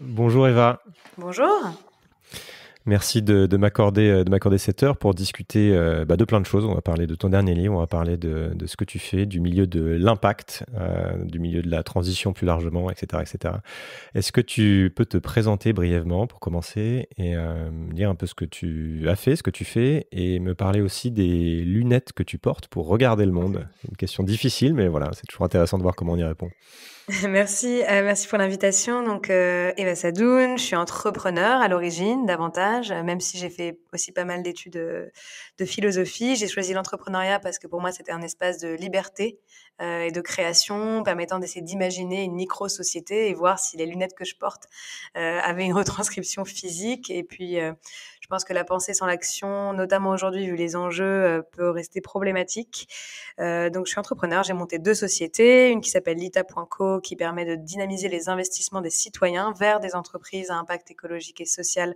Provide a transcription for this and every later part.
Bonjour Eva. Bonjour. Merci de, m'accorder euh, de m'accorder cette heure pour discuter euh, bah, de plein de choses. On va parler de ton dernier livre, on va parler de, ce que tu fais, du milieu de l'impact, euh, du milieu de la transition plus largement, etc., etc. Est-ce que tu peux te présenter brièvement pour commencer et me dire un peu ce que tu as fait, ce que tu fais, et me parler aussi des lunettes que tu portes pour regarder le monde. une question difficile, mais voilà, c'est toujours intéressant de voir comment on y répond. Merci, euh, merci pour l'invitation. Donc, euh, Eva Sadoun, je suis entrepreneur à l'origine, davantage, euh, même si j'ai fait aussi pas mal d'études euh, de, philosophie. J'ai choisi l'entrepreneuriat parce que pour moi, c'était un espace de liberté euh, et de création, permettant d'essayer d'imaginer une micro-société et voir si les lunettes que je porte avaient une retranscription physique. Et puis, je pense que la pensée sans l'action, notamment aujourd'hui vu les enjeux, euh, peut rester problématique. Euh, donc je suis entrepreneur, j'ai monté deux sociétés, une qui s'appelle lita.co qui permet de dynamiser les investissements des citoyens vers des entreprises à impact écologique et social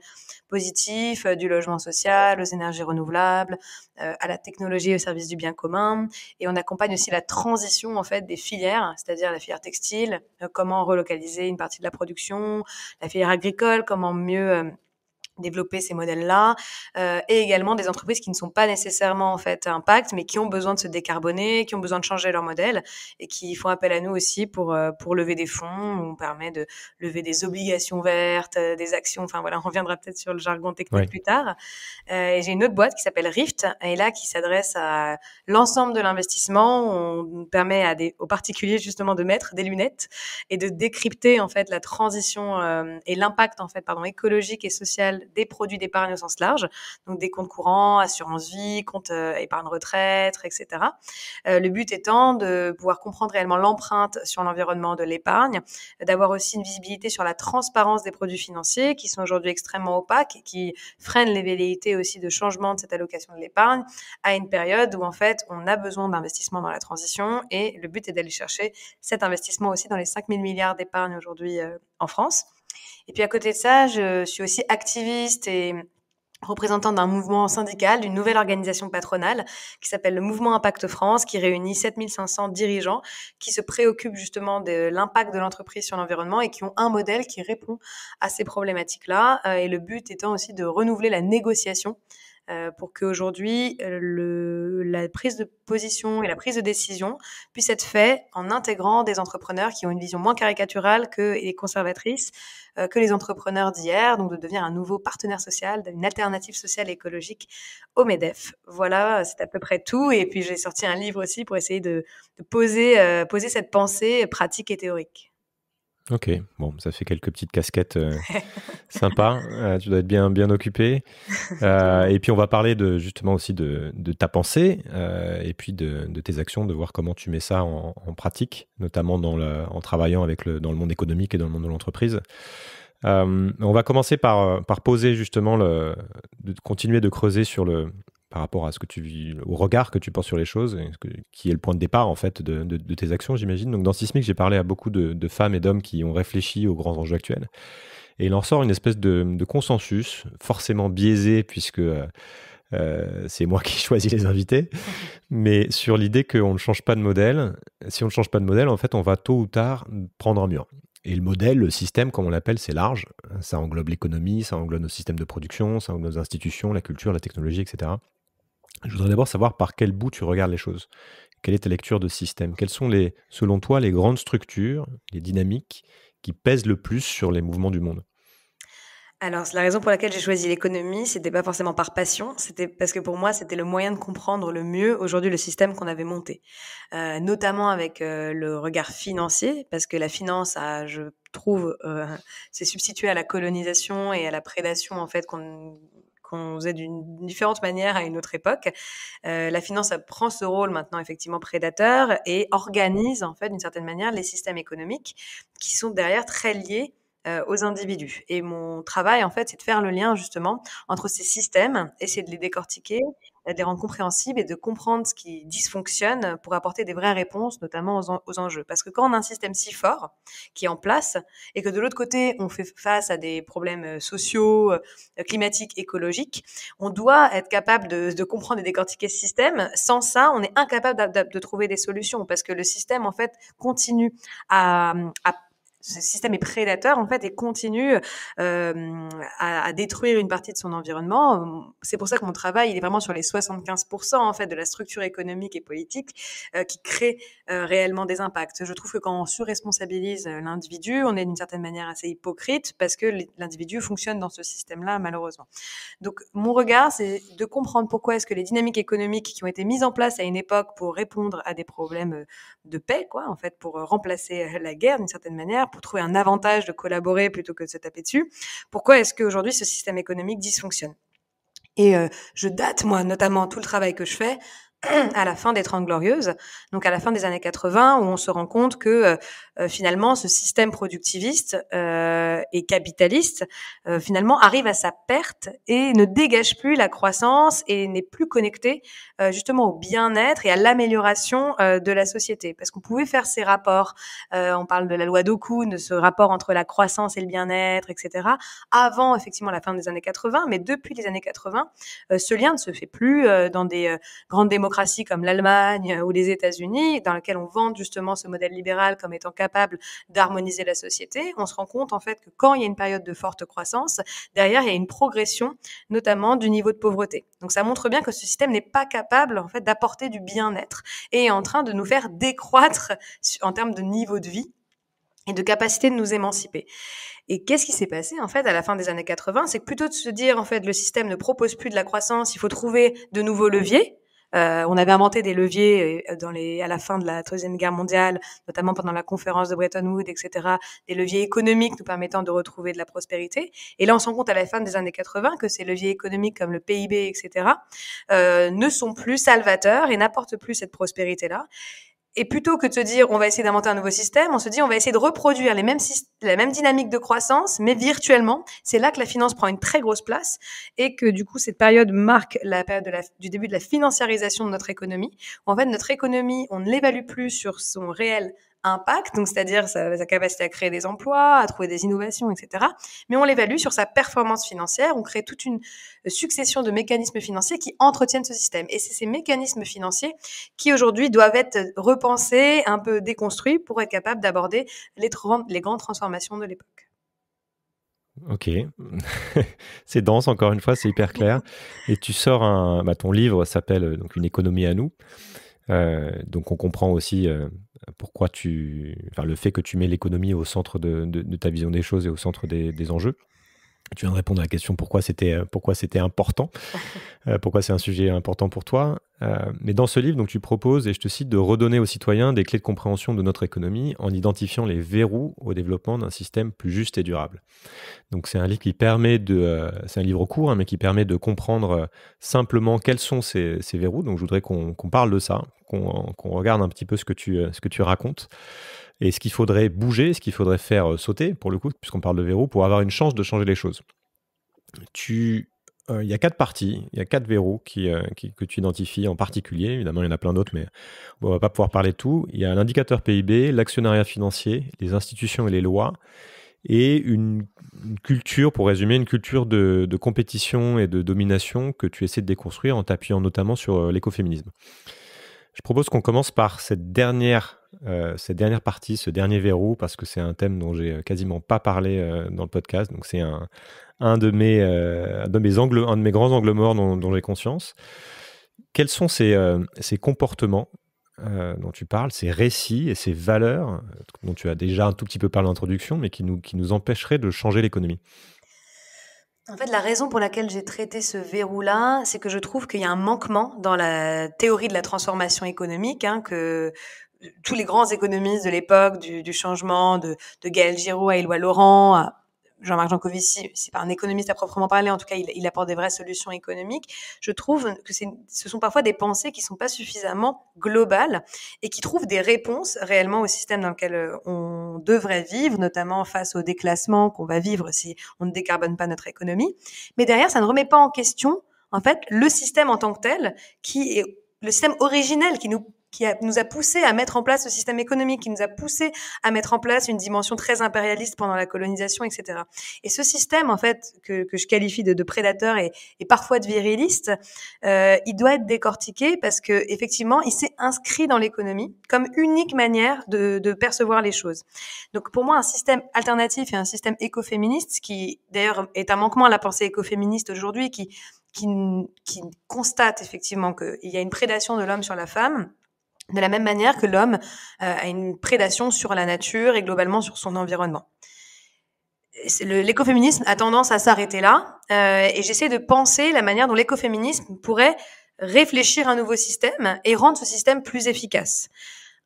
positif, euh, du logement social, aux énergies renouvelables, euh, à la technologie au service du bien commun. Et on accompagne aussi la transition en fait des filières, c'est-à-dire la filière textile, comment relocaliser une partie de la production, la filière agricole, comment mieux développer ces modèles-là, euh, et également des entreprises qui ne sont pas nécessairement en fait impact, mais qui ont besoin de se décarboner, qui ont besoin de changer leur modèle, et qui font appel à nous aussi pour euh, pour lever des fonds. On permet de lever des obligations vertes, euh, des actions. Enfin voilà, on reviendra peut-être sur le jargon technique plus tard. Euh, j'ai une autre boîte qui s'appelle Rift, et là qui s'adresse à l'ensemble de l'investissement. On permet à des aux particuliers justement de mettre des lunettes et de décrypter en fait la transition et l'impact en fait pardon écologique et social des produits d'épargne au sens large, donc des comptes courants, assurance vie, comptes euh, épargne retraite, etc. Euh, le but étant de pouvoir comprendre réellement l'empreinte sur l'environnement de l'épargne, d'avoir aussi une visibilité sur la transparence des produits financiers qui sont aujourd'hui extrêmement opaques, et qui freinent les velléités aussi de changement de cette allocation de l'épargne à une période où en fait on a besoin d'investissement dans la transition et le but est d'aller chercher cet investissement aussi dans les 5000 milliards d'épargne aujourd'hui euh, en France. Et puis à côté de ça, je suis aussi activiste et représentant d'un mouvement syndical, d'une nouvelle organisation patronale qui s'appelle le Mouvement Impact France, qui réunit 7500 dirigeants qui se préoccupent justement de l'impact de l'entreprise sur l'environnement et qui ont un modèle qui répond à ces problématiques-là. Euh, et le but étant aussi de renouveler la négociation euh, pour qu'aujourd'hui, euh, la prise de position et la prise de décision puissent être faites en intégrant des entrepreneurs qui ont une vision moins caricaturale que les conservatrices, euh, que les entrepreneurs d'hier, donc de devenir un nouveau partenaire social, une alternative sociale et écologique au MEDEF. Voilà, c'est à peu près tout. Et puis j'ai sorti un livre aussi pour essayer de, de poser, euh, poser cette pensée pratique et théorique. Ok, bon, ça fait quelques petites casquettes euh, sympas. Euh, tu dois être bien, bien occupé. Euh, et puis, on va parler de, justement aussi de, ta pensée et puis de, tes actions, de voir comment tu mets ça en, pratique, notamment en travaillant avec dans le monde économique et dans le monde de l'entreprise. on va commencer par, par poser justement, le, de continuer de creuser sur le, par rapport à ce que tu vis, au regard que tu portes sur les choses, qui est le point de départ en fait de, tes actions, j'imagine. Donc dans Sismic, j'ai parlé à beaucoup de, femmes et d'hommes qui ont réfléchi aux grands enjeux actuels. Et il en sort une espèce de, consensus, forcément biaisé, puisque euh, euh, c'est moi qui choisis les invités, mais sur l'idée qu'on ne change pas de modèle. Si on ne change pas de modèle, en fait, on va tôt ou tard prendre un mur. Et le modèle, le système, comme on l'appelle, c'est large. Ça englobe l'économie, ça englobe nos systèmes de production, ça englobe nos institutions, la culture, la technologie, etc. Je voudrais d'abord savoir par quel bout tu regardes les choses. Quelle est ta lecture de système Quelles sont, les, selon toi, les grandes structures, les dynamiques qui pèsent le plus sur les mouvements du monde alors, la raison pour laquelle j'ai choisi l'économie, c'était pas forcément par passion, c'était parce que pour moi, c'était le moyen de comprendre le mieux aujourd'hui le système qu'on avait monté, euh, notamment avec euh, le regard financier, parce que la finance je trouve, euh, s'est substituée à la colonisation et à la prédation en fait qu'on qu'on faisait d'une différente manière à une autre époque. Euh, la finance prend ce rôle maintenant effectivement prédateur et organise en fait d'une certaine manière les systèmes économiques qui sont derrière très liés euh, aux individus. Et mon travail en fait, c'est de faire le lien justement entre ces systèmes, essayer de les décortiquer de les rendre compréhensibles et de comprendre ce qui dysfonctionne pour apporter des vraies réponses, notamment aux, enjeux. Parce que quand on a un système si fort qui est en place et que de l'autre côté, on fait face à des problèmes euh, sociaux, euh, climatiques, écologiques, on doit être capable de, comprendre et décortiquer ce système. Sans ça, on est incapable de, trouver des solutions parce que le système, en fait, continue à, à ce système est prédateur en fait et continue euh, à, à, détruire une partie de son environnement. C'est pour ça que mon travail il est vraiment sur les 75% en fait de la structure économique et politique euh, qui crée euh, réellement des impacts. Je trouve que quand on surresponsabilise l'individu, on est d'une certaine manière assez hypocrite parce que l'individu fonctionne dans ce système-là malheureusement. Donc mon regard c'est de comprendre pourquoi est-ce que les dynamiques économiques qui ont été mises en place à une époque pour répondre à des problèmes de paix quoi en fait pour remplacer la guerre d'une certaine manière pour trouver un avantage de collaborer plutôt que de se taper dessus, pourquoi est-ce qu'aujourd'hui ce système économique dysfonctionne et euh, je date, moi, notamment tout le travail que je fais, à la fin des Trente Glorieuses, donc à la fin des années 80, où on se rend compte que euh, euh, finalement ce système productiviste euh, et capitaliste euh, finalement arrive à sa perte et ne dégage plus la croissance et n'est plus connecté justement au bien-être et à l'amélioration de la société. Parce qu'on pouvait faire ces rapports, on parle de la loi d'Oku, de ce rapport entre la croissance et le bien-être, etc., avant effectivement la fin des années 80, mais depuis les années 80, ce lien ne se fait plus dans des grandes démocraties comme l'Allemagne euh, ou les États-Unis, dans lesquelles on vante justement ce modèle libéral comme étant capable d'harmoniser la société, on se rend compte en fait que quand il y a une période de forte croissance, derrière il y a une progression notamment du niveau de pauvreté. Donc ça montre bien que ce système n'est pas capable en fait d'apporter du bien-être et est en train de nous faire décroître en termes de niveau de vie et de capacité de nous émanciper. Et qu'est-ce qui s'est passé en fait à la fin des années 80 C'est que plutôt de se dire en fait le système ne propose plus de la croissance, il faut trouver de nouveaux leviers euh, on avait inventé des leviers euh, à la fin de la Troisième Guerre mondiale, notamment pendant la conférence de Bretton Woods, etc., des leviers économiques nous permettant de retrouver de la prospérité. Et là, on se compte à la fin des années 80 que ces leviers économiques comme le PIB, etc., euh, ne sont plus salvateurs et n'apportent plus cette prospérité-là. Et plutôt que de se dire on va essayer d'inventer un nouveau système, on se dit on va essayer de reproduire les mêmes la même dynamique de croissance, mais virtuellement. C'est là que la finance prend une très grosse place et que du coup cette période marque la période du début de la financiarisation de notre économie. En fait, notre économie, on ne l'évalue plus sur son réel impact, donc c'est-à-dire sa, capacité à créer des emplois, à trouver des innovations, etc. Mais on l'évalue sur sa performance financière. On crée toute une euh, succession de mécanismes financiers qui entretiennent ce système. Et c'est ces mécanismes financiers qui aujourd'hui doivent être repensés, un peu déconstruits pour être capables d'aborder les, grandes transformations de l'époque. Ok, c'est dense encore une fois, c'est hyper clair. Et tu sors un, bah, ton livre s'appelle euh, donc une économie à nous, euh, donc on comprend aussi pourquoi tu, enfin, le fait que tu mets l'économie au centre de, ta vision des choses et au centre des, enjeux. Tu viens de répondre à la question pourquoi c'était euh, pourquoi c'était important, euh, pourquoi c'est un sujet important pour toi. Euh, mais dans ce livre, donc tu proposes et je te cite de redonner aux citoyens des clés de compréhension de notre économie en identifiant les verrous au développement d'un système plus juste et durable. Donc c'est un livre qui permet de c'est un livre court hein, mais qui permet de comprendre simplement quels sont ces, verrous. Donc je voudrais qu'on parle de ça, qu'on regarde un petit peu ce que tu, euh, ce que tu racontes et ce qu'il faudrait bouger, ce qu'il faudrait faire euh, sauter, pour le coup, puisqu'on parle de verrou, pour avoir une chance de changer les choses. Euh, il y a quatre parties, il y a quatre verrous que tu identifies en particulier. Évidemment, il y en a plein d'autres, mais on ne va pas pouvoir parler de tout. Il y a l'indicateur PIB, l'actionnariat financier, les institutions et les lois, et une, culture, pour résumer, une culture de, de, compétition et de domination que tu essaies de déconstruire en t'appuyant notamment sur l'écoféminisme. Je propose qu'on commence par cette dernière, euh, cette dernière partie, ce dernier verrou, parce que c'est un thème dont j'ai euh, quasiment pas parlé euh, dans le podcast. Donc c'est un, de mes, un de mes grands angles morts dont, j'ai conscience. Quels sont ces, comportements dont tu parles, ces récits et ces valeurs dont tu as déjà un tout petit peu parlé en introduction, mais qui nous, qui nous empêcheraient de changer l'économie en fait, la raison pour laquelle j'ai traité ce verrou-là, c'est que je trouve qu'il y a un manquement dans la théorie de la transformation économique, hein, que euh, tous les grands économistes de l'époque, du, changement de, de Gaël Giraud à Éloi Laurent, Jean-Marc Jancovici, c'est pas un économiste à proprement parler, en tout cas, il, apporte des vraies solutions économiques. Je trouve que ce sont parfois des pensées qui sont pas suffisamment globales et qui trouvent des réponses réellement au système dans lequel euh, on devrait vivre, notamment face au déclassement qu'on va vivre si on ne décarbonne pas notre économie. Mais derrière, ça ne remet pas en question, en fait, le système en tant que tel qui est le système originel qui nous qui nous a poussé à mettre en place ce système économique, qui nous a poussé à mettre en place une dimension très impérialiste pendant la colonisation, etc. Et ce système, en fait, que, que je qualifie de, de prédateur et, et, parfois de viriliste, euh, il doit être décortiqué parce que effectivement, il s'est inscrit dans l'économie comme unique manière de, de percevoir les choses. Donc pour moi, un système alternatif et un système écoféministe, qui d'ailleurs est un manquement à la pensée écoféministe aujourd'hui, qui qui, qui constate effectivement qu'il y a une prédation de l'homme sur la femme, de la même manière que l'homme euh, a une prédation sur la nature et globalement sur son environnement. L'écoféminisme a tendance à s'arrêter là, euh, et j'essaie de penser la manière dont l'écoféminisme pourrait réfléchir à un nouveau système et rendre ce système plus efficace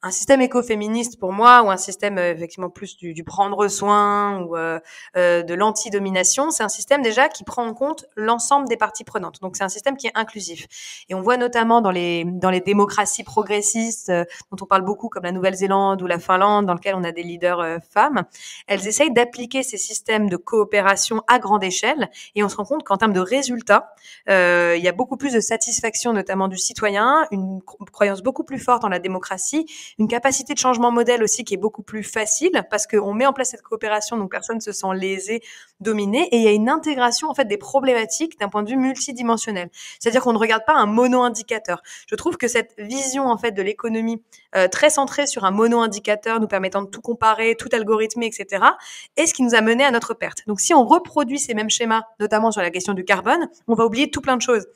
un système écoféministe pour moi ou un système euh, effectivement plus du, du, prendre soin ou euh, euh, de l'anti-domination, c'est un système déjà qui prend en compte l'ensemble des parties prenantes. Donc c'est un système qui est inclusif. Et on voit notamment dans les dans les démocraties progressistes euh, dont on parle beaucoup comme la Nouvelle-Zélande ou la Finlande dans lequel on a des leaders femmes, elles essayent d'appliquer ces systèmes de coopération à grande échelle et on se rend compte qu'en termes de résultats, il y a beaucoup plus de satisfaction notamment du citoyen, une croyance beaucoup plus forte en la démocratie une capacité de changement modèle aussi qui est beaucoup plus facile parce qu'on met en place cette coopération, donc personne ne se sent lésé, dominé, et il y a une intégration en fait des problématiques d'un point de vue multidimensionnel. C'est-à-dire qu'on ne regarde pas un mono-indicateur. Je trouve que cette vision en fait de l'économie euh, très centrée sur un mono-indicateur nous permettant de tout comparer, tout algorithmer, etc., est ce qui nous a mené à notre perte. Donc si on reproduit ces mêmes schémas, notamment sur la question du carbone, on va oublier tout plein de choses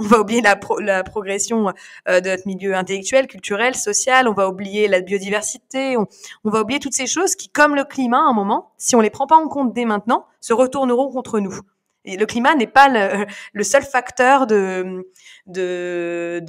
on va oublier la, progression euh, de notre milieu intellectuel, culturel, social, on va oublier la biodiversité, on, va oublier toutes ces choses qui, comme le climat, à un moment, si on les prend pas en compte dès maintenant, se retourneront contre nous. Et le climat n'est pas le, seul facteur de, de,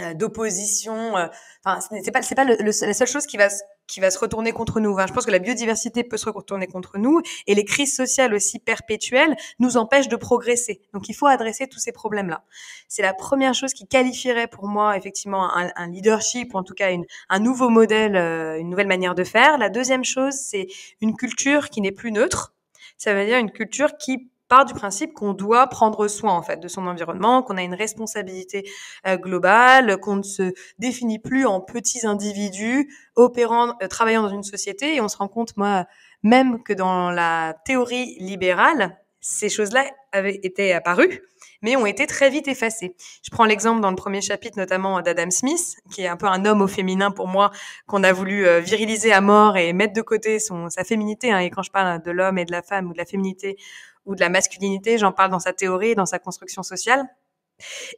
euh, d'opposition. Euh, enfin, c'est pas c'est pas la seule chose qui va qui va se retourner contre nous. je pense que la biodiversité peut se retourner contre nous et les crises sociales aussi perpétuelles nous empêchent de progresser. Donc il faut adresser tous ces problèmes-là. C'est la première chose qui qualifierait pour moi effectivement un, leadership, ou en tout cas un nouveau modèle, euh, une nouvelle manière de faire. La deuxième chose, c'est une culture qui n'est plus neutre. Ça veut dire une culture qui part du principe qu'on doit prendre soin en fait de son environnement, qu'on a une responsabilité euh, globale, qu'on ne se définit plus en petits individus opérant, euh, travaillant dans une société. Et on se rend compte, moi, même que dans la théorie libérale, ces choses-là avaient été apparues, mais ont été très vite effacées. Je prends l'exemple dans le premier chapitre notamment d'Adam Smith, qui est un peu un homme au féminin pour moi, qu'on a voulu euh, viriliser à mort et mettre de côté son, sa féminité. Hein. Et quand je parle de l'homme et de la femme ou de la féminité ou de la masculinité, j'en parle dans sa théorie, dans sa construction sociale.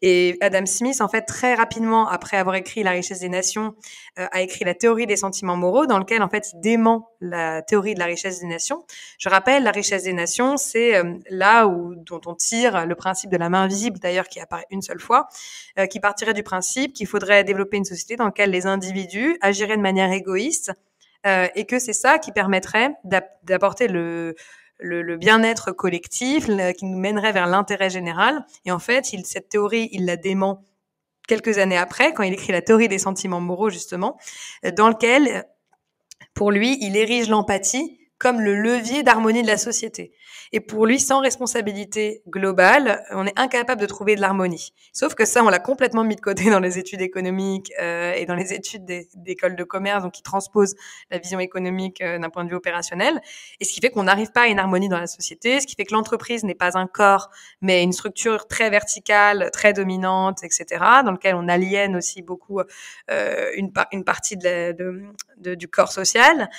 Et Adam Smith, en fait, très rapidement, après avoir écrit La richesse des nations, euh, a écrit La théorie des sentiments moraux, dans lequel, en fait, il dément la théorie de la richesse des nations. Je rappelle, la richesse des nations, c'est euh, là où, dont on tire le principe de la main invisible, d'ailleurs, qui apparaît une seule fois, euh, qui partirait du principe qu'il faudrait développer une société dans laquelle les individus agiraient de manière égoïste, et que c'est ça qui permettrait d'apporter le, le, bien-être collectif, qui nous mènerait vers l'intérêt général. Et en fait, il, cette théorie, il la dément quelques années après, quand il écrit la théorie des sentiments moraux, justement, euh, dans lequel, pour lui, il érige l'empathie comme le levier d'harmonie de la société. Et pour lui, sans responsabilité globale, on est incapable de trouver de l'harmonie. Sauf que ça, on l'a complètement mis de côté dans les études économiques euh, et dans les études d'écoles de commerce, donc qui transposent la vision économique euh, d'un point de vue opérationnel. Et ce qui fait qu'on n'arrive pas à une harmonie dans la société, ce qui fait que l'entreprise n'est pas un corps, mais une structure très verticale, très dominante, etc., dans lequel on aliène aussi beaucoup euh, une, une partie de, de, du corps social.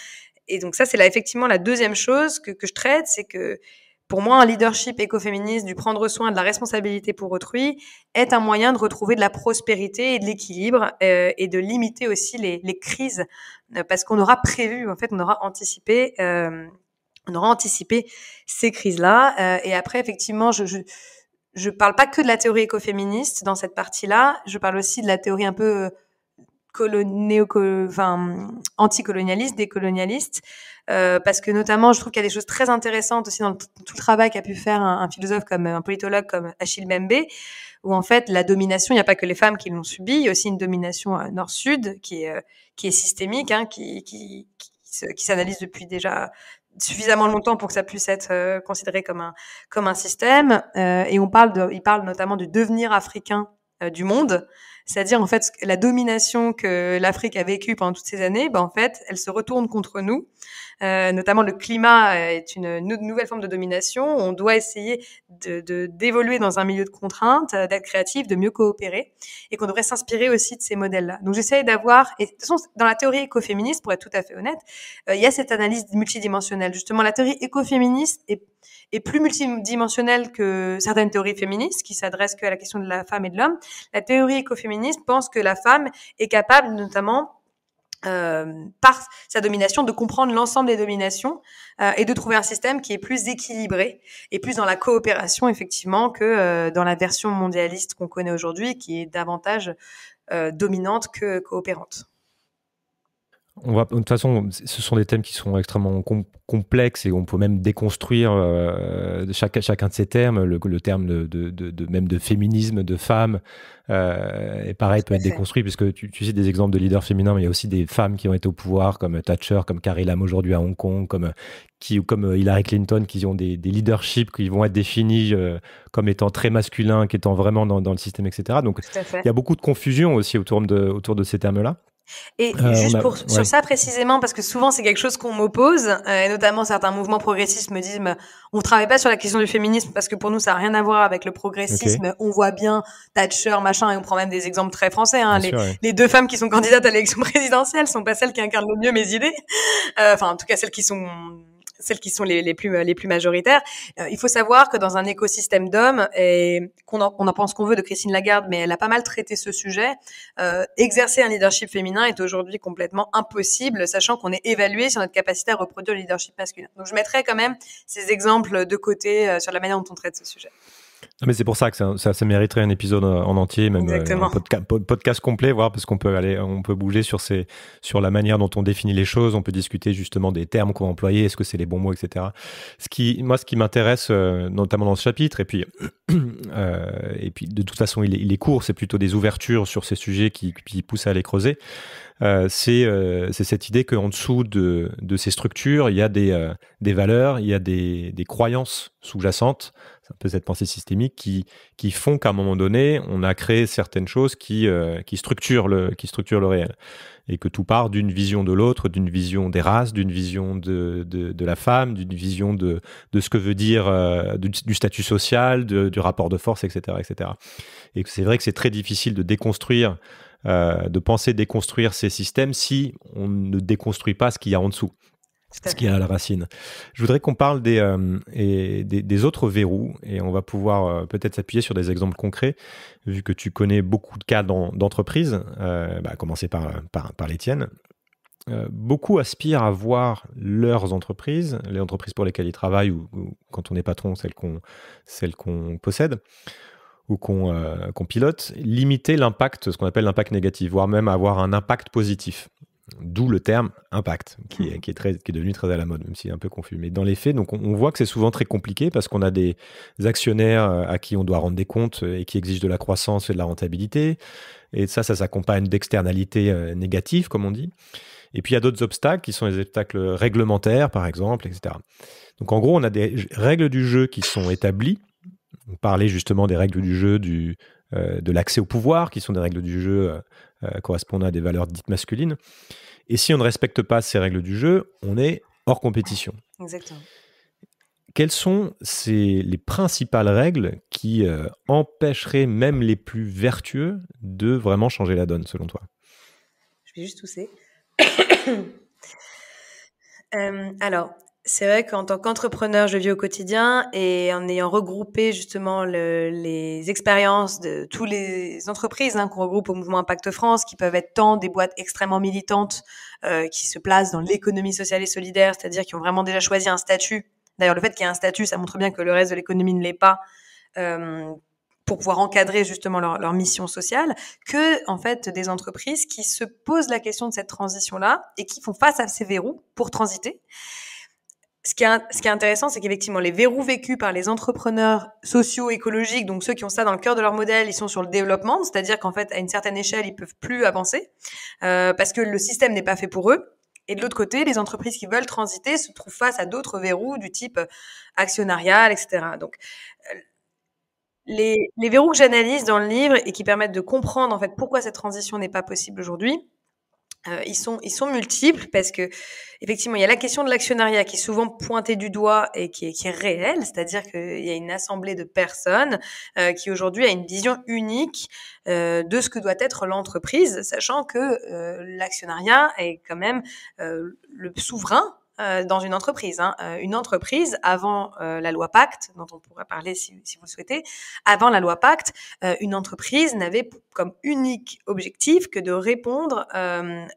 Et donc ça, c'est là effectivement la deuxième chose que, que je traite, c'est que pour moi, un leadership écoféministe, du prendre soin, de la responsabilité pour autrui, est un moyen de retrouver de la prospérité et de l'équilibre euh, et de limiter aussi les, les crises, euh, parce qu'on aura prévu, en fait, on aura anticipé. Euh, on aura anticipé ces crises-là. et après, effectivement, je, je je parle pas que de la théorie écoféministe dans cette partie-là. Je parle aussi de la théorie un peu enfin, anticolonialistes, décolonialistes, euh, parce que notamment, je trouve qu'il y a des choses très intéressantes aussi dans tout le travail qu'a pu faire un, philosophe comme un politologue comme Achille Mbembe, où en fait la domination, il n'y a pas que les femmes qui l'ont subie, il y a aussi une domination euh, nord-sud qui est euh, qui est systémique, hein, qui qui, qui s'analyse depuis déjà suffisamment longtemps pour que ça puisse être considéré comme un comme un système. et on parle de, il parle notamment du devenir africain du monde. C'est-à-dire, en fait, la domination que l'Afrique a vécue pendant toutes ces années, ben, en fait, elle se retourne contre nous euh, notamment, le climat euh, est une, nouvelle forme de domination. On doit essayer de d'évoluer dans un milieu de contraintes, euh, d'être créatif, de mieux coopérer, et qu'on devrait s'inspirer aussi de ces modèles-là. Donc, j'essaye d'avoir, et de toute façon, dans la théorie écoféministe, pour être tout à fait honnête, il y a cette analyse multidimensionnelle. Justement, la théorie écoféministe est est plus multidimensionnelle que certaines théories féministes qui s'adressent qu'à la question de la femme et de l'homme. La théorie écoféministe pense que la femme est capable notamment euh, par sa domination, de comprendre l'ensemble des dominations euh, et de trouver un système qui est plus équilibré et plus dans la coopération effectivement que euh, dans la version mondialiste qu'on connaît aujourd'hui, qui est davantage dominante que coopérante. On va, de toute façon, ce sont des thèmes qui sont extrêmement complexes et on peut même déconstruire euh, chaque, chacun de ces termes. Le, terme de, même de féminisme, de femme, euh, et pareil, peut être déconstruit, puisque tu, tu, cites des exemples de leaders féminins, mais il y a aussi des femmes qui ont été au pouvoir, comme Thatcher, comme Carrie Lam aujourd'hui à Hong Kong, comme, qui, comme Hillary Clinton, qui ont des, leaderships qui vont être définis euh, comme étant très masculins, qui étant vraiment dans, le système, etc. Donc, il y a beaucoup de confusion aussi autour de, autour de ces termes-là. Et euh, juste pour, sur ça précisément, parce que souvent c'est quelque chose qu'on m'oppose, euh, et notamment certains mouvements progressistes me disent on travaille pas sur la question du féminisme parce que pour nous ça n'a rien à voir avec le progressisme. On voit bien Thatcher, machin, et on prend même des exemples très français. Hein. les, deux femmes qui sont candidates à l'élection présidentielle sont pas celles qui incarnent le mieux mes idées. Euh, enfin, en tout cas, celles qui sont celles qui sont les, plus, majoritaires. Euh, il faut savoir que dans un écosystème d'hommes, et qu'on en, on en pense qu'on veut de Christine Lagarde, mais elle a pas mal traité ce sujet, euh, exercer un leadership féminin est aujourd'hui complètement impossible, sachant qu'on est évalué sur notre capacité à reproduire le leadership masculin. Donc je mettrai quand même ces exemples de côté euh, sur la manière dont on traite ce sujet. Mais c'est pour ça que ça, mériterait un épisode euh, en entier, même euh, un podcast complet, voir parce qu'on peut aller, on peut bouger sur ces, sur la manière dont on définit les choses. On peut discuter justement des termes qu'on va employer, est-ce que c'est les bons mots, etc. Ce qui, moi, ce qui m'intéresse euh, notamment dans ce chapitre, et puis, et puis de toute façon, il est, court, c'est plutôt des ouvertures sur ces sujets qui, qui poussent à les creuser. Euh, c'est cette idée qu'en dessous de, de, ces structures, il y a des, des valeurs, il y a des, des croyances sous-jacentes un cette pensée systémique qui, qui font qu'à un moment donné, on a créé certaines choses qui, euh, qui, structurent le, qui le réel. Et que tout part d'une vision de l'autre, d'une vision des races, d'une vision de, la femme, d'une vision de, de ce que veut dire euh, du, statut social, du rapport de force, etc. etc. Et c'est vrai que c'est très difficile de déconstruire, euh, de penser déconstruire ces systèmes si on ne déconstruit pas ce qu'il y a en dessous ce qui est à la racine. Je voudrais qu'on parle des, euh, des, autres verrous et on va pouvoir euh, peut-être s'appuyer sur des exemples concrets, vu que tu connais beaucoup de cas d'entreprises, euh, bah, à commencer par, par, les tiennes. beaucoup aspirent à voir leurs entreprises, les entreprises pour lesquelles ils travaillent ou, quand on est patron, celles qu'on qu'on possède ou qu'on pilote, limiter l'impact, ce qu'on appelle l'impact négatif, voire même avoir un impact positif. D'où le terme impact, qui est, mmh. très, devenu très à la mode, même si un peu confus. Mais dans les faits, donc on, on voit que c'est souvent très compliqué parce qu'on a des actionnaires euh, à qui on doit rendre des comptes euh, et qui exigent de la croissance et de la rentabilité. Et ça, ça s'accompagne d'externalités euh, négatives, comme on dit. Et puis il y a d'autres obstacles qui sont les obstacles réglementaires, par exemple, etc. Donc en gros, on a des règles du jeu qui sont établies. On parlait justement des règles du jeu du euh, de l'accès au pouvoir, qui sont des règles du jeu euh, euh, correspondant à des valeurs dites masculines. Et si on ne respecte pas ces règles du jeu, on est hors compétition. Exactement. Quelles sont ces, les principales règles qui empêcheraient même les plus vertueux de vraiment changer la donne, selon toi Je vais juste tousser. alors, c'est vrai qu'en tant qu'entrepreneur, je vis au quotidien et en ayant regroupé justement les expériences de toutes les entreprises hein, qu'on regroupe au mouvement Impact France, qui peuvent être tant des boîtes extrêmement militantes euh, qui se placent dans l'économie sociale et solidaire, c'est-à-dire qui ont vraiment déjà choisi un statut. D'ailleurs, le fait qu'il y ait un statut, ça montre bien que le reste de l'économie ne l'est pas. Euh, pour pouvoir encadrer justement leur, leur, mission sociale, que en fait des entreprises qui se posent la question de cette transition-là et qui font face à ces verrous pour transiter ce qui, est, ce qui est intéressant, c'est qu'effectivement, les verrous vécus par les entrepreneurs sociaux, écologiques, donc ceux qui ont ça dans le cœur de leur modèle, ils sont sur le développement, c'est-à-dire qu'en fait, à une certaine échelle, ils peuvent plus avancer euh, parce que le système n'est pas fait pour eux. Et de l'autre côté, les entreprises qui veulent transiter se trouvent face à d'autres verrous du type euh, actionnarial, etc. Donc, euh, les, les verrous que j'analyse dans le livre et qui permettent de comprendre en fait pourquoi cette transition n'est pas possible aujourd'hui, euh, ils, sont, multiples parce que effectivement il y a la question de l'actionnariat qui est souvent pointée du doigt et qui est, qui réelle, c'est-à-dire qu'il y a une assemblée de personnes euh, qui aujourd'hui a une vision unique euh, de ce que doit être l'entreprise, sachant que l'actionnariat est quand même le souverain euh, dans une entreprise. Hein. Euh, une entreprise, avant euh, la loi Pacte, dont on pourra parler si, vous le souhaitez, avant la loi Pacte, une entreprise n'avait comme unique objectif que de répondre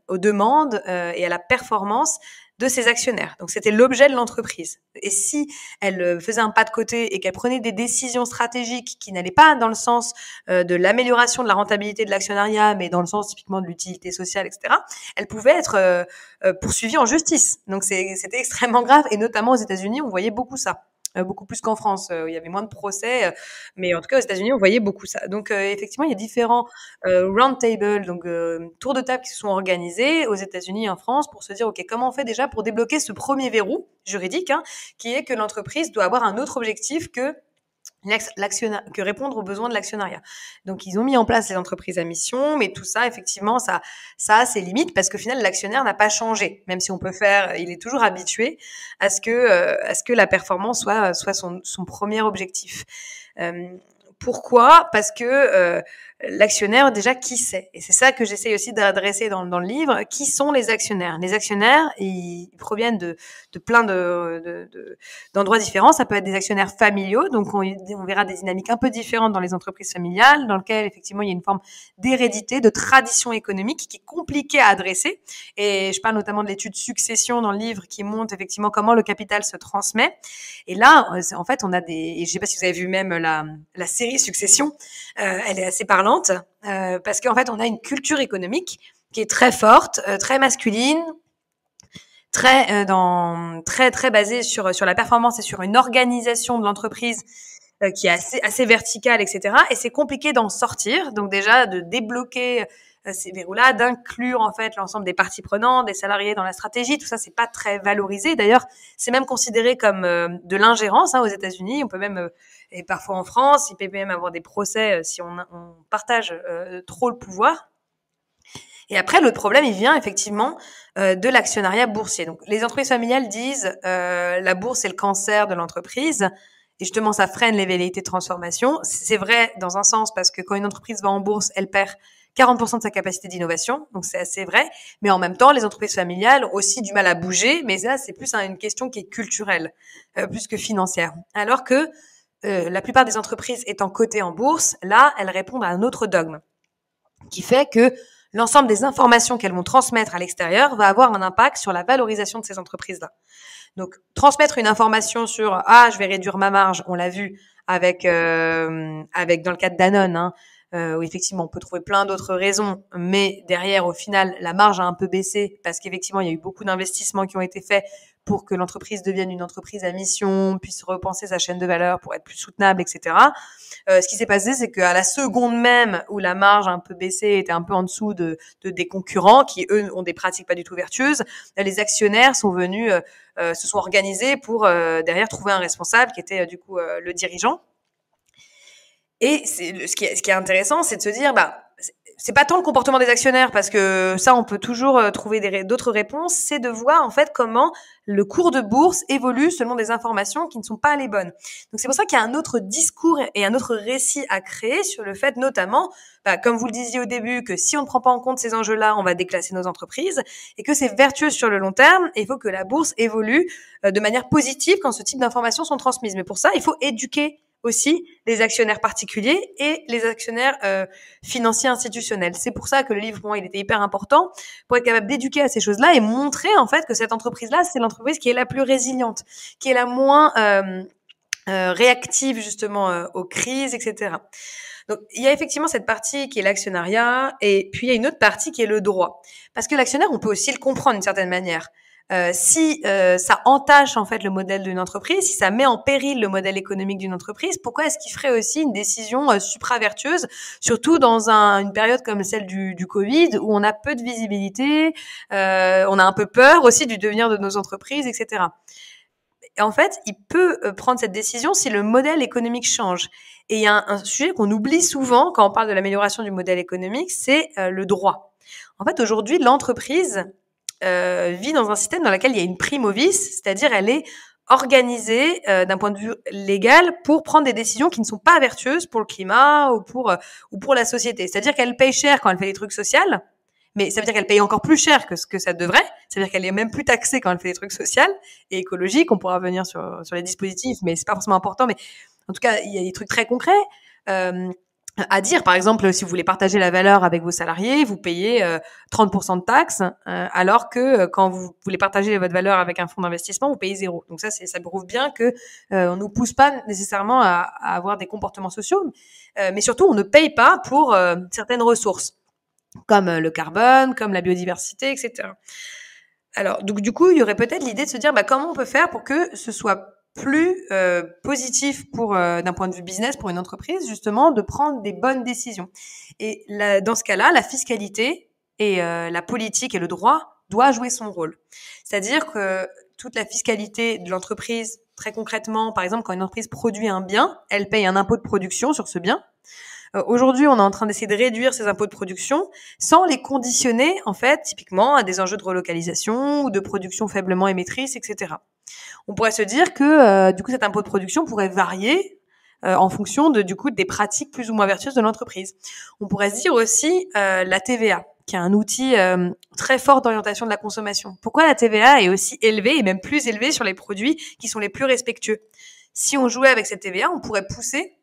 aux demandes et à la performance de ses actionnaires. Donc c'était l'objet de l'entreprise. Et si elle euh, faisait un pas de côté et qu'elle prenait des décisions stratégiques qui n'allaient pas dans le sens euh, de l'amélioration de la rentabilité de l'actionnariat, mais dans le sens typiquement de l'utilité sociale, etc., elle pouvait être euh, poursuivie en justice. Donc c'était extrêmement grave. Et notamment aux États-Unis, on voyait beaucoup ça. Euh, beaucoup plus qu'en France. Euh, il y avait moins de procès, euh, mais en tout cas aux États-Unis, on voyait beaucoup ça. Donc effectivement, il y a différents round tables, donc tours de table qui se sont organisés aux États-Unis et en France pour se dire ok comment on fait déjà pour débloquer ce premier verrou juridique, hein, qui est que l'entreprise doit avoir un autre objectif que que répondre aux besoins de l'actionnariat. Donc ils ont mis en place les entreprises à mission, mais tout ça, effectivement, ça, ça a ses limites parce qu'au final, l'actionnaire n'a pas changé, même si on peut faire, il est toujours habitué à ce que, euh, à ce que la performance soit, soit son, premier objectif. Euh, pourquoi Parce que euh, l'actionnaire déjà qui c'est. Et c'est ça que j'essaye aussi d'adresser dans, dans, le livre. Qui sont les actionnaires Les actionnaires, ils proviennent de, de plein de, d'endroits différents. Ça peut être des actionnaires familiaux, donc on, verra des dynamiques un peu différentes dans les entreprises familiales, dans lesquelles effectivement il y a une forme d'hérédité, de tradition économique qui est compliquée à adresser. Et je parle notamment de l'étude succession dans le livre qui montre effectivement comment le capital se transmet. Et là, en fait, on a des. je je sais pas si vous avez vu même la, la série Succession. Euh, elle est assez parlante euh, parce qu'en fait, on a une culture économique qui est très forte, euh, très masculine, très euh, dans très très basée sur sur la performance et sur une organisation de l'entreprise qui est assez assez verticale, etc. Et c'est compliqué d'en sortir. Donc déjà de débloquer ces verrous-là, d'inclure en fait l'ensemble des parties prenantes, des salariés dans la stratégie, tout ça c'est pas très valorisé. D'ailleurs, c'est même considéré comme de l'ingérence hein, aux États-Unis. On peut même et parfois en France, il peut même avoir des procès euh, si on, partage euh, trop le pouvoir. Et après, le problème, il vient effectivement euh, de l'actionnariat boursier. Donc, les entreprises familiales disent la bourse est le cancer de l'entreprise. Et justement, ça freine les velléités de transformation. C'est vrai dans un sens parce que quand une entreprise va en bourse, elle perd 40% de sa capacité d'innovation. Donc, c'est assez vrai. Mais en même temps, les entreprises familiales ont aussi du mal à bouger. Mais ça, c'est plus une question qui est culturelle, plus que financière. Alors que euh, la plupart des entreprises étant cotées en bourse, là, elles répondent à un autre dogme qui fait que l'ensemble des informations qu'elles vont transmettre à l'extérieur va avoir un impact sur la valorisation de ces entreprises-là. Donc, transmettre une information sur ah, je vais réduire ma marge, on l'a vu avec euh, avec dans le cas de Danone, hein, euh, où effectivement on peut trouver plein d'autres raisons, mais derrière au final la marge a un peu baissé parce qu'effectivement il y a eu beaucoup d'investissements qui ont été faits pour que l'entreprise devienne une entreprise à mission, puisse repenser sa chaîne de valeur pour être plus soutenable, etc. Euh, ce qui s'est passé, c'est qu'à la seconde même où la marge un peu baissée était un peu en dessous de, de des concurrents qui eux ont des pratiques pas du tout vertueuses, euh, les actionnaires sont venus, euh, euh se sont organisés pour euh, derrière trouver un responsable qui était du coup le dirigeant. Et c'est ce qui est, ce qui est intéressant, c'est de se dire bah c'est pas tant le comportement des actionnaires parce que ça on peut toujours euh, trouver d'autres réponses, c'est de voir en fait comment le cours de bourse évolue selon des informations qui ne sont pas les bonnes. Donc c'est pour ça qu'il y a un autre discours et un autre récit à créer sur le fait notamment, bah, comme vous le disiez au début, que si on ne prend pas en compte ces enjeux-là, on va déclasser nos entreprises et que c'est vertueux sur le long terme. il faut que la bourse évolue euh, de manière positive quand ce type d'informations sont transmises. Mais pour ça, il faut éduquer aussi les actionnaires particuliers et les actionnaires euh, financiers institutionnels. C'est pour ça que le livre, pour moi, il était hyper important pour être capable d'éduquer à ces choses-là et montrer en fait que cette entreprise-là, c'est l'entreprise qui est la plus résiliente, qui est la moins euh, euh, réactive justement aux crises, etc. Donc, il y a effectivement cette partie qui est l'actionnariat, et puis il y a une autre partie qui est le droit. Parce que l'actionnaire, on peut aussi le comprendre d'une certaine manière. Euh, si euh, ça entache en fait le modèle d'une entreprise, si ça met en péril le modèle économique d'une entreprise, pourquoi est-ce qu'il ferait aussi une décision supra euh, supravertueuse, surtout dans un, une période comme celle du, du, Covid où on a peu de visibilité, on a un peu peur aussi du devenir de nos entreprises, etc. en fait, il peut prendre cette décision si le modèle économique change. Et il y a un sujet qu'on oublie souvent quand on parle de l'amélioration du modèle économique, c'est le droit. En fait, aujourd'hui, l'entreprise, euh, vit dans un système dans lequel il y a une prime au vice, c'est-à-dire elle est organisée euh, d'un point de vue légal pour prendre des décisions qui ne sont pas vertueuses pour le climat ou pour euh, ou pour la société. C'est-à-dire qu'elle paye cher quand elle fait des trucs sociaux, mais ça veut dire qu'elle paye encore plus cher que ce que ça devrait. cest à dire qu'elle est même plus taxée quand elle fait des trucs sociaux et écologiques. On pourra revenir sur, sur les dispositifs, mais c'est pas forcément important. Mais en tout cas, il y a des trucs très concrets. Euh, à dire. Par exemple, si vous voulez partager la valeur avec vos salariés, vous payez 30% euh, de taxes, euh, alors que euh, quand vous voulez partager votre valeur avec un fonds d'investissement, vous payez zéro. Donc ça, c'est, ça prouve bien que on nous pousse pas nécessairement à, à avoir des comportements sociaux, mais surtout on ne paye pas pour certaines ressources, comme le carbone, comme la biodiversité, etc. Alors, donc du coup, il y aurait peut-être l'idée de se dire, bah, comment on peut faire pour que ce soit plus euh, positif pour euh, d'un point de vue business pour une entreprise justement de prendre des bonnes décisions. Et la, dans ce cas-là, la fiscalité et euh, la politique et le droit doit jouer son rôle. C'est-à-dire que toute la fiscalité de l'entreprise, très concrètement, par exemple, quand une entreprise produit un bien, elle paye un impôt de production sur ce bien. Aujourd'hui, on est en train d'essayer de réduire ces impôts de production sans les conditionner, en fait, typiquement à des enjeux de relocalisation ou de production faiblement émettrice, etc on pourrait se dire que euh, du coup cet impôt de production pourrait varier euh, en fonction de du coup des pratiques plus ou moins vertueuses de l'entreprise. On pourrait se dire aussi euh, la TVA qui est un outil très fort d'orientation de la consommation. Pourquoi la TVA est aussi élevée et même plus élevée sur les produits qui sont les plus respectueux Si on jouait avec cette TVA, on pourrait pousser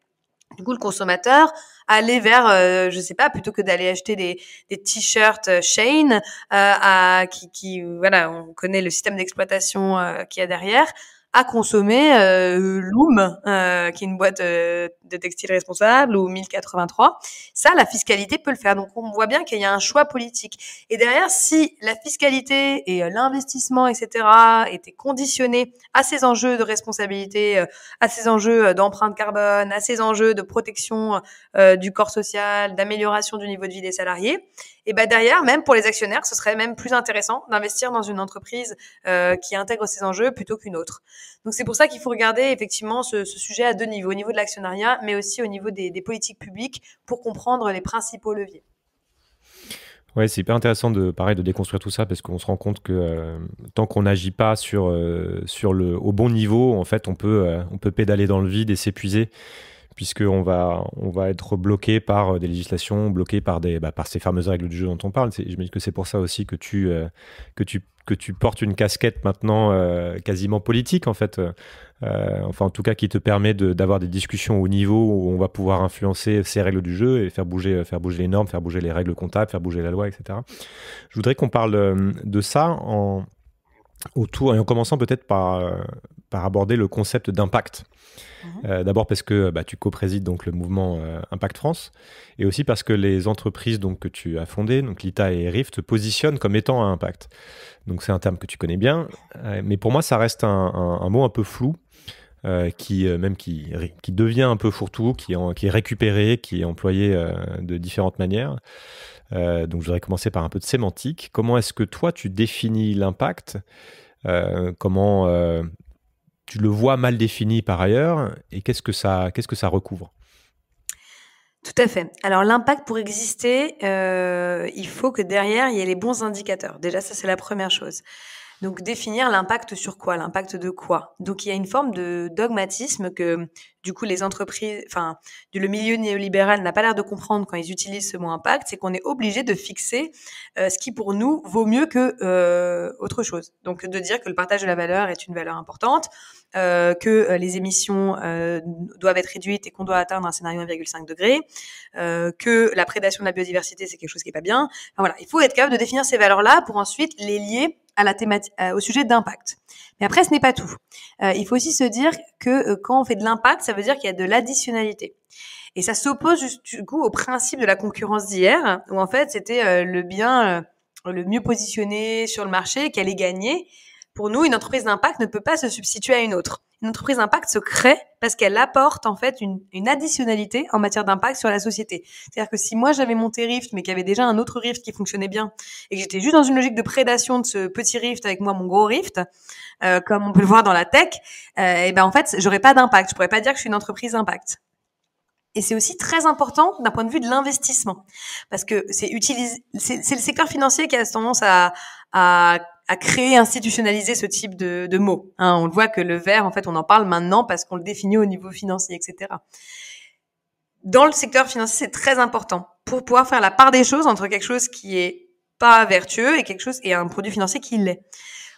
du coup le consommateur aller vers, je euh, je sais pas, plutôt que d'aller acheter des, des t-shirts euh, Shane, euh, à, qui, qui, voilà, on connaît le système d'exploitation qu'il y a derrière à consommer euh, Loom, euh, qui est une boîte euh, de textiles responsable, ou 1083. Ça, la fiscalité peut le faire. Donc, on voit bien qu'il y a un choix politique. Et derrière, si la fiscalité et euh, l'investissement, etc., étaient conditionnés à ces enjeux de responsabilité, à ces enjeux d'empreinte carbone, à ces enjeux de protection du corps social, d'amélioration du niveau de vie des salariés, et ben derrière, même pour les actionnaires, ce serait même plus intéressant d'investir dans une entreprise euh, qui intègre ces enjeux plutôt qu'une autre. Donc c'est pour ça qu'il faut regarder effectivement ce, sujet à deux niveaux, au niveau de l'actionnariat, mais aussi au niveau des, politiques publiques pour comprendre les principaux leviers. Ouais, c'est hyper intéressant de pareil de déconstruire tout ça parce qu'on se rend compte que euh, tant qu'on n'agit pas sur euh, sur le au bon niveau, en fait, on peut on peut pédaler dans le vide et s'épuiser puisqu'on va, on va être bloqué par euh, des législations, bloqué par, des, bah, par ces fameuses règles du jeu dont on parle. Je me dis que c'est pour ça aussi que tu, euh, que tu, que tu portes une casquette maintenant euh, quasiment politique, en fait. enfin, en tout cas, qui te permet d'avoir des discussions au niveau où on va pouvoir influencer ces règles du jeu et faire bouger, faire bouger les normes, faire bouger les règles comptables, faire bouger la loi, etc. Je voudrais qu'on parle de ça en, autour, en commençant peut-être par, par aborder le concept d'impact. Mhm. Euh, d'abord parce que bah, tu co-présides donc le mouvement euh, Impact France et aussi parce que les entreprises donc que tu as fondées, donc Lita et Rift, te positionnent comme étant à impact. Donc c'est un terme que tu connais bien, euh, mais pour moi ça reste un, mot un peu flou. qui même qui, qui, devient un peu fourre-tout, qui, qui est récupéré, qui est employé de différentes manières. donc, je voudrais commencer par un peu de sémantique. Comment est-ce que toi tu définis l'impact Comment tu le vois mal défini par ailleurs, et qu'est-ce que ça, recouvre tout à fait. Alors l'impact pour exister, euh, il faut que derrière il y ait les bons indicateurs. Déjà ça c'est la première chose. Donc définir l'impact sur quoi, l'impact de quoi. Donc il y a une forme de dogmatisme que du coup les entreprises, enfin le milieu néolibéral n'a pas l'air de comprendre quand ils utilisent ce mot impact, c'est qu'on est obligé de fixer euh, ce qui pour nous vaut mieux que euh, autre chose. Donc de dire que le partage de la valeur est une valeur importante, euh, que euh, les émissions euh, doivent être réduites et qu'on doit atteindre un scénario 1,5 degré, euh, que la prédation de la biodiversité c'est quelque chose qui est pas bien. voilà, il faut être capable de définir ces valeurs-là pour ensuite les lier à la thématique, au sujet d'impact. Mais après, ce n'est pas tout. il faut aussi se dire que quand on fait de l'impact, ça veut dire qu'il y a de l'additionnalité. Et ça s'oppose du coup au principe de la concurrence d'hier, où en fait c'était le bien le mieux positionné sur le marché qui allait gagner. Pour nous, une entreprise d'impact ne peut pas se substituer à une autre. Une entreprise d'impact se crée parce qu'elle apporte en fait une, une additionnalité en matière d'impact sur la société. C'est-à-dire que si moi j'avais monté Rift mais qu'il y avait déjà un autre Rift qui fonctionnait bien et que j'étais juste dans une logique de prédation de ce petit Rift avec moi mon gros Rift, euh, comme on peut le voir dans la tech, euh, et eh ben en fait j'aurais pas d'impact. Je pourrais pas dire que je suis une entreprise d'impact. Et c'est aussi très important d'un point de vue de l'investissement, parce que c'est utilisé, c'est le secteur financier qui a tendance à, à à créer, institutionnaliser ce type de, mots. Hein. on voit que le vert, en fait, on en parle maintenant parce qu'on le définit au niveau financier, etc. Dans le secteur financier, c'est très important pour pouvoir faire la part des choses entre quelque chose qui est pas vertueux et quelque chose et un produit financier qui l'est.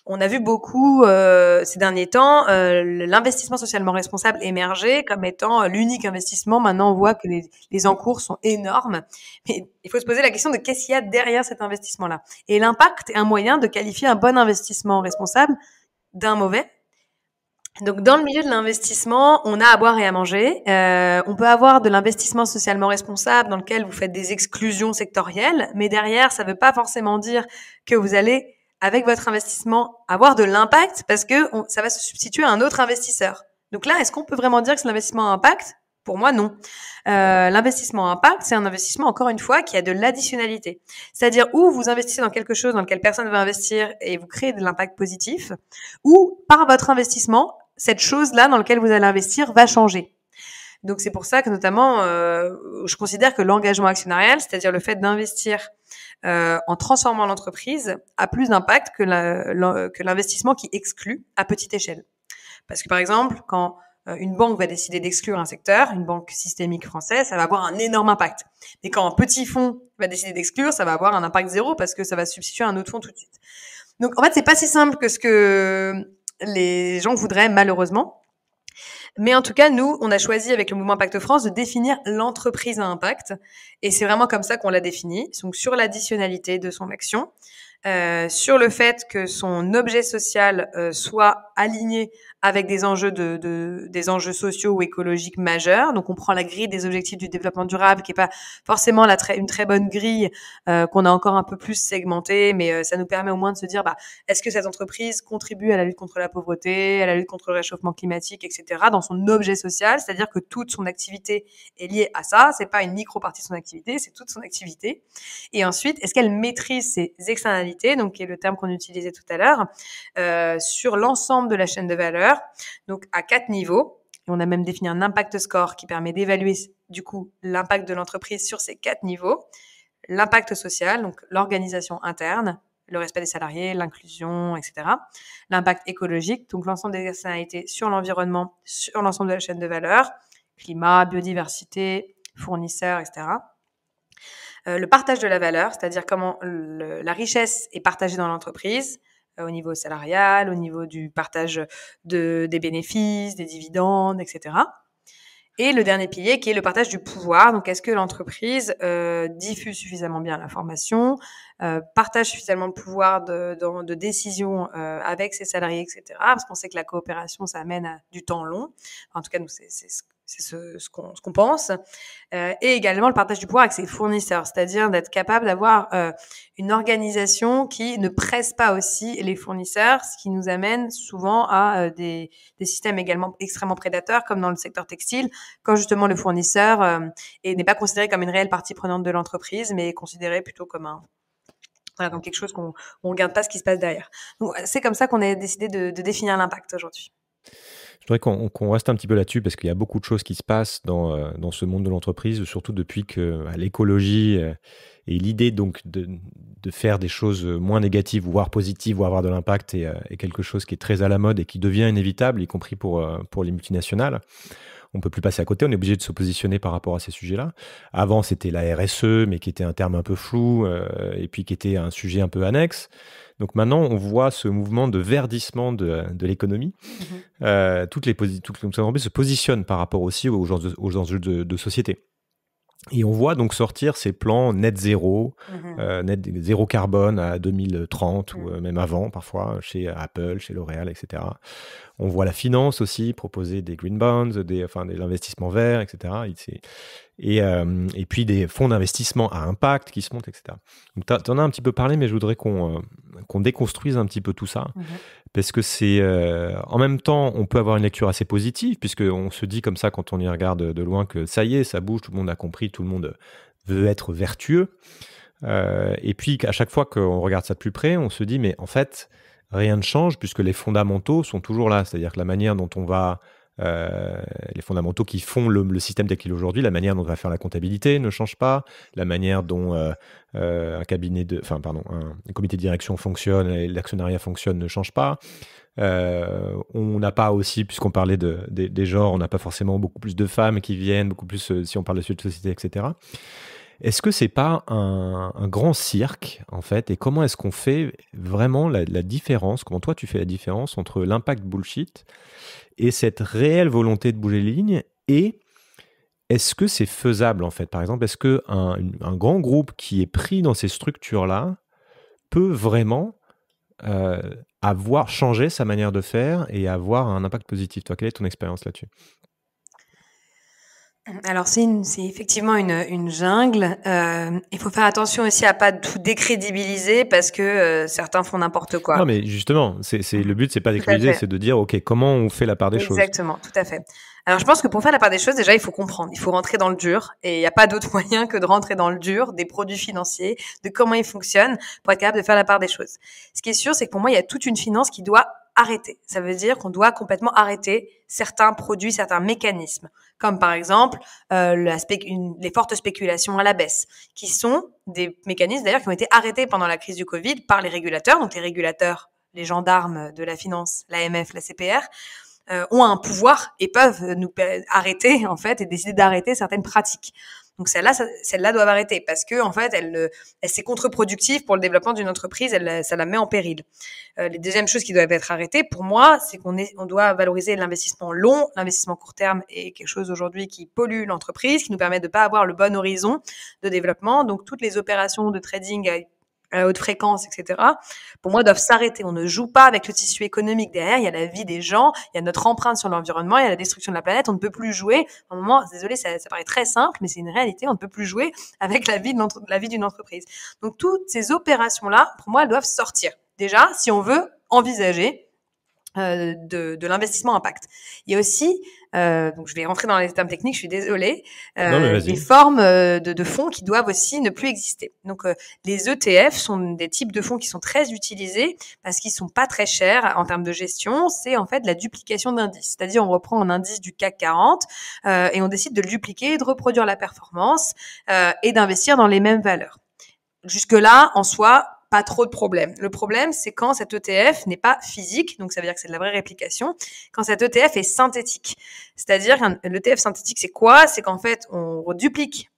On a vu beaucoup euh, ces derniers temps euh, l'investissement socialement responsable émerger comme étant euh, l'unique investissement. Maintenant, on voit que les, les encours sont énormes. Mais il faut se poser la question de qu'est-ce qu'il y a derrière cet investissement-là. Et l'impact est un moyen de qualifier un bon investissement responsable d'un mauvais. Donc dans le milieu de l'investissement, on a à boire et à manger. on peut avoir de l'investissement socialement responsable dans lequel vous faites des exclusions sectorielles, mais derrière, ça ne veut pas forcément dire que vous allez avec votre investissement avoir de l'impact parce que ça va se substituer à un autre investisseur. Donc là, est-ce qu'on peut vraiment dire que c'est l'investissement à impact Pour moi, non. Euh, l'investissement à impact, c'est un investissement, encore une fois, qui a de l'additionnalité. C'est-à-dire où vous investissez dans quelque chose dans lequel personne ne veut investir et vous créez de l'impact positif, ou par votre investissement, cette chose-là dans laquelle vous allez investir va changer. Donc c'est pour ça que notamment, euh, je considère que l'engagement actionnarial, c'est-à-dire le fait d'investir euh, en transformant l'entreprise a plus d'impact que, l'investissement qui exclut à petite échelle. Parce que par exemple, quand euh, une banque va décider d'exclure un secteur, une banque systémique française, ça va avoir un énorme impact. Et quand un petit fonds va décider d'exclure, ça va avoir un impact zéro parce que ça va substituer un autre fonds tout de suite. Donc en fait, c'est pas si simple que ce que les gens voudraient malheureusement. Mais en tout cas, nous, on a choisi avec le mouvement Impact France de définir l'entreprise à impact. Et c'est vraiment comme ça qu'on l'a définie. Donc, sur l'additionnalité de son action. Euh, sur le fait que son objet social euh, soit aligné avec des enjeux de, de, des enjeux sociaux ou écologiques majeurs. Donc on prend la grille des objectifs du développement durable qui est pas forcément la très, une très bonne grille euh, qu'on a encore un peu plus segmentée, mais ça nous permet au moins de se dire bah est-ce que cette entreprise contribue à la lutte contre la pauvreté, à la lutte contre le réchauffement climatique, etc. dans son objet social, c'est-à-dire que toute son activité est liée à ça. C'est pas une micro partie de son activité, c'est toute son activité. Et ensuite est-ce qu'elle maîtrise ses externalités donc qui est le terme qu'on utilisait tout à l'heure, euh, sur l'ensemble de la chaîne de valeur, donc à quatre niveaux. on a même défini un impact score qui permet d'évaluer du coup l'impact de l'entreprise sur ces quatre niveaux. L'impact social, donc l'organisation interne, le respect des salariés, l'inclusion, etc. L'impact écologique, donc l'ensemble des externalités sur l'environnement, sur l'ensemble de la chaîne de valeur, climat, biodiversité, fournisseurs, etc. Euh, le partage de la valeur, c'est-à-dire comment la richesse est partagée dans l'entreprise, euh, au niveau salarial, au niveau du partage de, des bénéfices, des dividendes, etc. Et le dernier pilier qui est le partage du pouvoir. Donc, est-ce que l'entreprise euh, diffuse suffisamment bien l'information euh, partage suffisamment le pouvoir de, décision euh, avec ses salariés, etc. Parce qu'on sait que la coopération, ça amène à du temps long. en tout cas, nous, c'est ce, ce qu'on pense. Euh, et également le partage du pouvoir avec ses fournisseurs, c'est-à-dire d'être capable d'avoir une organisation qui ne presse pas aussi les fournisseurs, ce qui nous amène souvent à des, des, systèmes également extrêmement prédateurs, comme dans le secteur textile, quand justement le fournisseur n'est pas considéré comme une réelle partie prenante de l'entreprise, mais est considéré plutôt comme un donc quelque chose qu'on ne regarde pas ce qui se passe derrière. Euh, c'est comme ça qu'on a décidé de, définir l'impact aujourd'hui. Je voudrais qu'on reste un petit peu là-dessus parce qu'il y a beaucoup de choses qui se passent dans, euh, dans ce monde de l'entreprise, surtout depuis que euh, l'écologie et l'idée donc de, de, faire des choses moins négatives, voire positives, voire avoir de l'impact est, est, quelque chose qui est très à la mode et qui devient inévitable, y compris pour, pour les multinationales on peut plus passer à côté, on est obligé de se positionner par rapport à ces sujets-là. Avant, c'était la RSE, mais qui était un terme un peu flou, euh, et puis qui était un sujet un peu annexe. Donc maintenant, on voit ce mouvement de verdissement de, l'économie. Mm-hmm. Euh, toutes, les toutes entreprises se positionnent par rapport aussi aux, enjeux de société. Et on voit donc sortir ces plans net zéro, mhm. euh, net zéro carbone à 2030 ou mhm. euh, même avant parfois chez euh, Apple, chez L'Oréal, etc. On voit la finance aussi proposer des green bonds, des, investissements verts, etc. Et, et, puis des fonds d'investissement à impact qui se montent, etc. Donc tu en as un petit peu parlé, mais je voudrais qu'on déconstruise un petit peu tout ça. Mhm parce que c'est euh, en même temps on peut avoir une lecture assez positive puisque on se dit comme ça quand on y regarde de loin que ça y est ça bouge tout le monde a compris tout le monde veut être vertueux euh, et puis à chaque fois qu'on regarde ça de plus près on se dit mais en fait rien ne change puisque les fondamentaux sont toujours là c'est-à-dire que la manière dont on va euh, les fondamentaux qui font le, système tel aujourd'hui, la manière dont on va faire la comptabilité ne change pas, la manière dont euh, euh, un cabinet de, enfin pardon, un comité de direction fonctionne, et l'actionnariat fonctionne ne change pas. on n'a pas aussi, puisqu'on parlait de, des, genres, on n'a pas forcément beaucoup plus de femmes qui viennent, beaucoup plus si on parle de société, etc. Est-ce que c'est pas un, grand cirque en fait Et comment est-ce qu'on fait vraiment la, la différence Comment toi tu fais la différence entre l'impact bullshit et cette réelle volonté de bouger les lignes et est-ce que c'est faisable en fait Par exemple, est-ce que un, grand groupe qui est pris dans ces structures-là peut vraiment euh, avoir changé sa manière de faire et avoir un impact positif Toi, quelle est ton expérience là-dessus alors c'est effectivement une, jungle. Euh, il faut faire attention aussi à pas tout décrédibiliser parce que euh, certains font n'importe quoi. Non mais justement, c'est le but c'est pas décrédibiliser, c'est de dire ok comment on fait la part des choses. Exactement, tout à fait. Alors je pense que pour faire la part des choses, déjà il faut comprendre, il faut rentrer dans le dur et il n'y a pas d'autre moyen que de rentrer dans le dur des produits financiers, de comment ils fonctionnent pour être capable de faire la part des choses. Ce qui est sûr, c'est que pour moi il y a toute une finance qui doit arrêter. Ça veut dire qu'on doit complètement arrêter certains produits, certains mécanismes, comme par exemple euh, les fortes spéculations à la baisse, qui sont des mécanismes d'ailleurs qui ont été arrêtés pendant la crise du Covid par les régulateurs, donc les régulateurs, les gendarmes de la finance, l'AMF, la CPR, euh, ont un pouvoir et peuvent nous arrêter en fait et décider d'arrêter certaines pratiques. Donc celles-là, celles-là doivent arrêter parce que en fait, elle, elle c'est contre-productif pour le développement d'une entreprise. Elle, ça la met en péril. Euh, les deuxièmes choses qui doivent être arrêtées, pour moi, c'est qu'on on doit valoriser l'investissement long, l'investissement court terme est quelque chose aujourd'hui qui pollue l'entreprise, qui nous permet de pas avoir le bon horizon de développement. Donc toutes les opérations de trading à haute fréquence, etc., pour moi, doivent s'arrêter. On ne joue pas avec le tissu économique derrière. Il y a la vie des gens, il y a notre empreinte sur l'environnement, il y a la destruction de la planète. On ne peut plus jouer. À un moment, désolé, ça, paraît très simple, mais c'est une réalité. On ne peut plus jouer avec la vie, de la vie d'une entreprise. Donc, toutes ces opérations-là, pour moi, doivent sortir. Déjà, si on veut envisager euh, de, l'investissement impact. Il y a aussi, euh, donc je vais rentrer dans les termes techniques, je suis désolée, euh, des formes euh, de, fonds qui doivent aussi ne plus exister. Donc les ETF sont des types de fonds qui sont très utilisés parce qu'ils sont pas très chers en termes de gestion. C'est en fait la duplication d'indices, c'est-à-dire on reprend un indice du CAC 40 et on décide de le dupliquer, de reproduire la performance et d'investir dans les mêmes valeurs. Jusque-là, en soi, pas trop de problèmes. Le problème, c'est quand cet ETF n'est pas physique, donc ça veut dire que c'est de la vraie réplication, quand cet ETF est synthétique. C'est-à-dire l'ETF ETF synthétique, c'est quoi C'est qu'en fait, on reduplique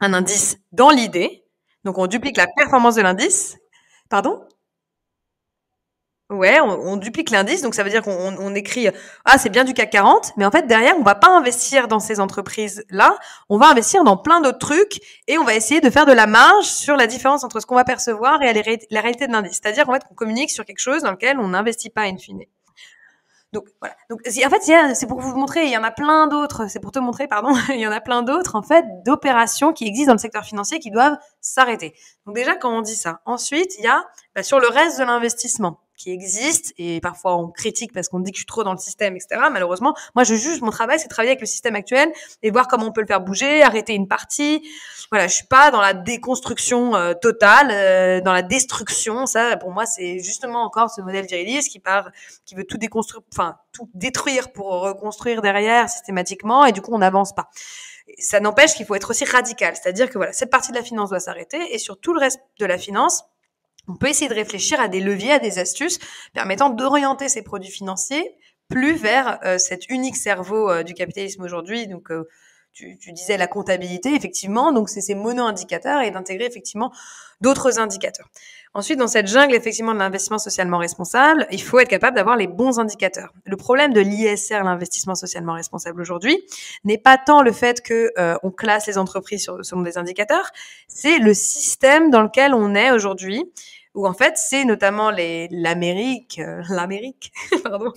un indice dans l'idée, donc on duplique la performance de l'indice, pardon on, duplique l'indice, donc ça veut dire qu'on écrit ah c'est bien du CAC 40, mais en fait derrière on va pas investir dans ces entreprises là, on va investir dans plein d'autres trucs et on va essayer de faire de la marge sur la différence entre ce qu'on va percevoir et la, réalité de l'indice. C'est-à-dire qu'on communique sur quelque chose dans lequel on n'investit pas in fine. Donc voilà. Donc en fait, c'est pour vous montrer, il y en a plein d'autres, c'est pour te montrer pardon, il y en a plein d'autres en fait d'opérations qui existent dans le secteur financier qui doivent s'arrêter. Donc déjà quand on dit ça. Ensuite, il y a bah, sur le reste de l'investissement qui existe et parfois on critique parce qu'on dit que je suis trop dans le système, etc. Malheureusement, moi je juge mon travail, c'est travailler avec le système actuel et voir comment on peut le faire bouger, arrêter une partie. Voilà, je suis pas dans la déconstruction euh, totale, euh, dans la destruction. Ça, pour moi, c'est justement encore ce modèle viriliste qui part, qui veut tout déconstruire, enfin tout détruire pour reconstruire derrière systématiquement et du coup on n'avance pas ça n'empêche qu'il faut être aussi radical. C'est-à-dire que voilà, cette partie de la finance doit s'arrêter et sur tout le reste de la finance, on peut essayer de réfléchir à des leviers, à des astuces permettant d'orienter ces produits financiers plus vers euh, cet unique cerveau euh, du capitalisme aujourd'hui. Donc, euh, tu, disais la comptabilité, effectivement. Donc, c'est ces mono-indicateurs et d'intégrer effectivement d'autres indicateurs. Ensuite, dans cette jungle, effectivement, de l'investissement socialement responsable, il faut être capable d'avoir les bons indicateurs. Le problème de l'ISR, l'investissement socialement responsable aujourd'hui, n'est pas tant le fait que on classe les entreprises sur, selon des indicateurs, c'est le système dans lequel on est aujourd'hui où en fait c'est notamment les l'Amérique, euh, l'Amérique, pardon,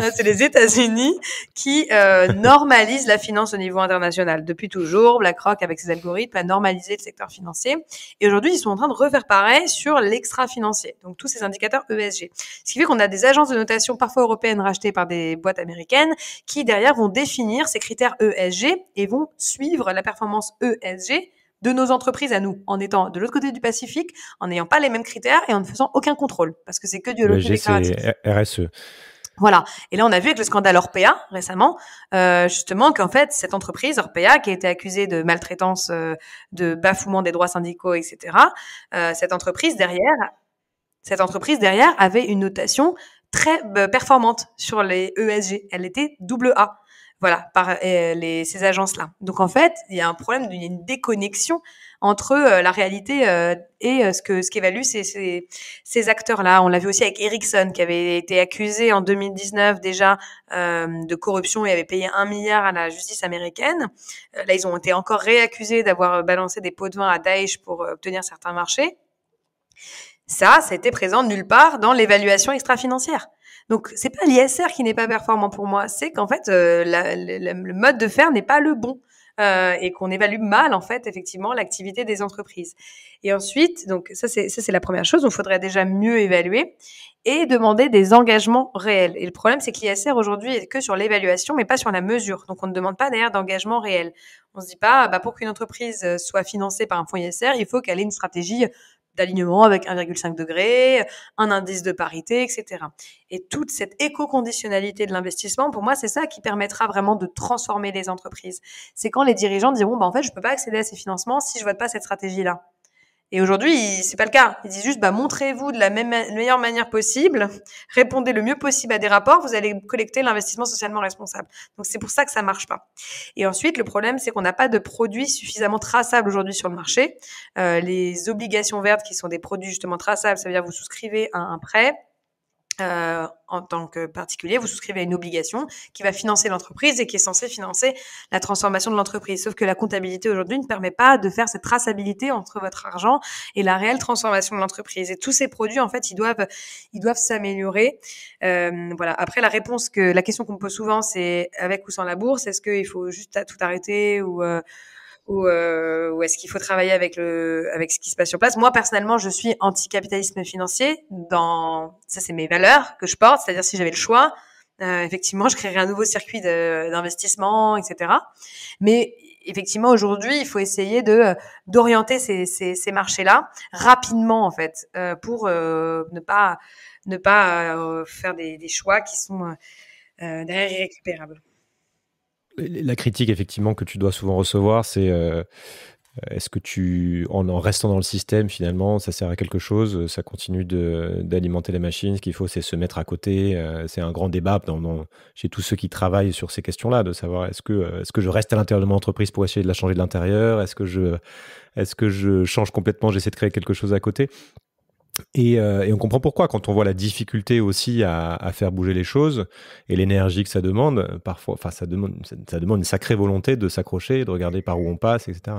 euh, c'est les États-Unis qui euh, normalisent la finance au niveau international. Depuis toujours, BlackRock avec ses algorithmes a normalisé le secteur financier et aujourd'hui ils sont en train de refaire pareil sur l'extra-financier, donc tous ces indicateurs ESG. Ce qui fait qu'on a des agences de notation parfois européennes rachetées par des boîtes américaines qui derrière vont définir ces critères ESG et vont suivre la performance ESG de nos entreprises à nous, en étant de l'autre côté du Pacifique, en n'ayant pas les mêmes critères et en ne faisant aucun contrôle, parce que c'est que du lobby déclaratif. RSE. Voilà. Et là, on a vu avec le scandale Orpea récemment, euh, justement, qu'en fait, cette entreprise, Orpea, qui a été accusée de maltraitance, euh, de bafouement des droits syndicaux, etc., euh, cette entreprise derrière, cette entreprise derrière avait une notation très performante sur les ESG. Elle était double A voilà, par euh, les, ces agences-là. Donc en fait, il y a un problème, il y a une déconnexion entre euh, la réalité euh, et ce que ce qu'évaluent ces, ces, ces acteurs-là. On l'a vu aussi avec Ericsson, qui avait été accusé en 2019 déjà de corruption et avait payé un milliard à la justice américaine. là, ils ont été encore réaccusés d'avoir balancé des pots de vin à Daesh pour obtenir certains marchés. Ça, ça a présent nulle part dans l'évaluation extra-financière. Donc, c'est pas l'ISR qui n'est pas performant pour moi, c'est qu'en fait, euh, le mode de faire n'est pas le bon. Euh, et qu'on évalue mal en fait effectivement l'activité des entreprises. Et ensuite, donc ça c'est c'est la première chose, on faudrait déjà mieux évaluer et demander des engagements réels. Et le problème c'est que l'ISR aujourd'hui est que sur l'évaluation mais pas sur la mesure. Donc on ne demande pas d'ailleurs d'engagement réel. On se dit pas bah pour qu'une entreprise euh, soit financée par un fonds ISR, il faut qu'elle ait une stratégie alignement avec 1,5 degré, un indice de parité, etc. Et toute cette éco-conditionnalité de l'investissement, pour moi, c'est ça qui permettra vraiment de transformer les entreprises. C'est quand les dirigeants diront, bah, en fait, je peux pas accéder à ces financements si je vote pas cette stratégie-là. Et aujourd'hui, c'est pas le cas. Ils disent juste, bah, montrez-vous de la meilleure manière possible, répondez le mieux possible à des rapports, vous allez collecter l'investissement socialement responsable. Donc, c'est pour ça que ça marche pas. Et ensuite, le problème, c'est qu'on n'a pas de produits suffisamment traçables aujourd'hui sur le marché. Euh, les obligations vertes, qui sont des produits justement traçables, ça veut dire vous souscrivez à un prêt, euh, en tant que particulier, vous souscrivez à une obligation qui va financer l'entreprise et qui est censée financer la transformation de l'entreprise. Sauf que la comptabilité aujourd'hui ne permet pas de faire cette traçabilité entre votre argent et la réelle transformation de l'entreprise. Et tous ces produits, en fait, ils doivent, ils doivent s'améliorer. Euh, voilà. Après, la réponse que la question qu'on me pose souvent, c'est avec ou sans la bourse, est-ce qu'il faut juste tout arrêter ou euh, ou, euh, ou est-ce qu'il faut travailler avec le avec ce qui se passe sur place Moi personnellement, je suis anti-capitalisme financier. Dans ça, c'est mes valeurs que je porte. C'est-à-dire si j'avais le choix, euh, effectivement, je créerais un nouveau circuit d'investissement, etc. Mais effectivement, aujourd'hui, il faut essayer de euh, d'orienter ces, ces, ces marchés-là rapidement, en fait, euh, pour euh, ne pas ne pas euh, faire des, des choix qui sont derrière irrécupérables. La critique, effectivement, que tu dois souvent recevoir, c'est euh, euh, est-ce que tu, en, restant dans le système, finalement, ça sert à quelque chose euh, Ça continue d'alimenter la machine Ce qu'il faut, c'est se mettre à côté. c'est un grand débat chez tous ceux qui travaillent sur ces questions-là, de savoir est-ce que, est que je reste à l'intérieur de mon entreprise pour essayer de la changer de l'intérieur Est-ce que, est -ce que je change complètement J'essaie de créer quelque chose à côté euh, et, on comprend pourquoi quand on voit la difficulté aussi à, faire bouger les choses et l'énergie que ça demande. Parfois, enfin, ça demande, ça, demande une sacrée volonté de s'accrocher, de regarder par où on passe, etc.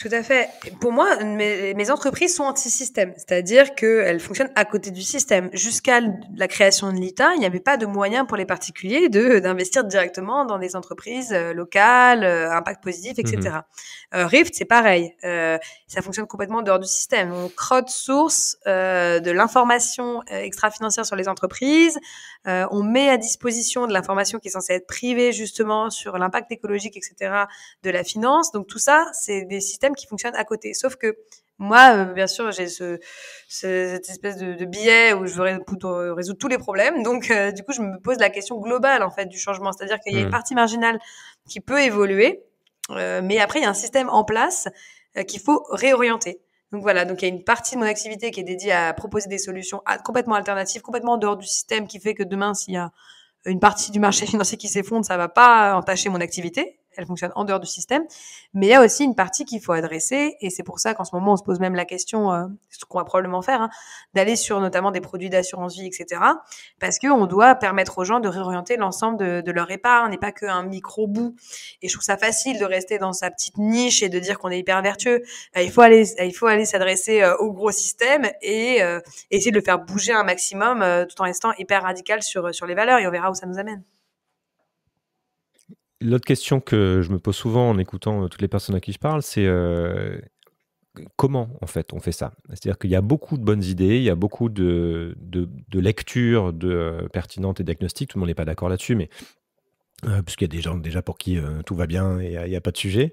Tout à fait. Pour moi, mes, entreprises sont anti-système, c'est-à-dire qu'elles fonctionnent à côté du système. Jusqu'à la création de l'ITA, il n'y avait pas de moyen pour les particuliers de d'investir directement dans des entreprises euh, locales, euh, impact positif, etc. Mhm. Rift, c'est pareil. ça fonctionne complètement dehors du système. On crotte source. Euh, euh, de l'information euh, extra-financière sur les entreprises. Euh, on met à disposition de l'information qui est censée être privée justement sur l'impact écologique, etc., de la finance. Donc tout ça, c'est des systèmes qui fonctionnent à côté. Sauf que moi, bien sûr, j'ai cette espèce de, billet où je veux résoudre, tous les problèmes. Donc, du coup, je me pose la question globale en fait du changement, c'est-à-dire qu'il y a une hmm. partie marginale qui peut évoluer, mais après, il y a un système en place qu'il faut réorienter. Donc voilà, donc il y a une partie de mon activité qui est dédiée à proposer des solutions complètement alternatives, complètement en dehors du système, qui fait que demain, s'il y a une partie du marché financier qui s'effondre, ça va pas entacher mon activité elle fonctionne en dehors du système. Mais il y a aussi une partie qu'il faut adresser, et c'est pour ça qu'en ce moment, on se pose même la question, euh, ce qu'on va probablement faire, hein, d'aller sur notamment des produits d'assurance vie, etc. Parce qu'on doit permettre aux gens de réorienter l'ensemble de, de, leur épargne, n'est pas qu'un micro-bout. Et je trouve ça facile de rester dans sa petite niche et de dire qu'on est hyper vertueux. Euh, il faut aller, il faut aller s'adresser euh, au gros système et essayer de le faire bouger un maximum, tout en restant hyper radical sur, sur les valeurs, et on verra où ça nous amène. L'autre question que je me pose souvent en écoutant euh, toutes les personnes à qui je parle, c'est euh, comment en fait on fait ça C'est-à-dire qu'il y a beaucoup de bonnes idées, il y a beaucoup de, lectures de, euh, pertinentes et diagnostiques. tout le monde n'est pas d'accord là-dessus, mais puisqu'il y a des gens déjà pour qui tout va bien et il n'y a, pas de sujet.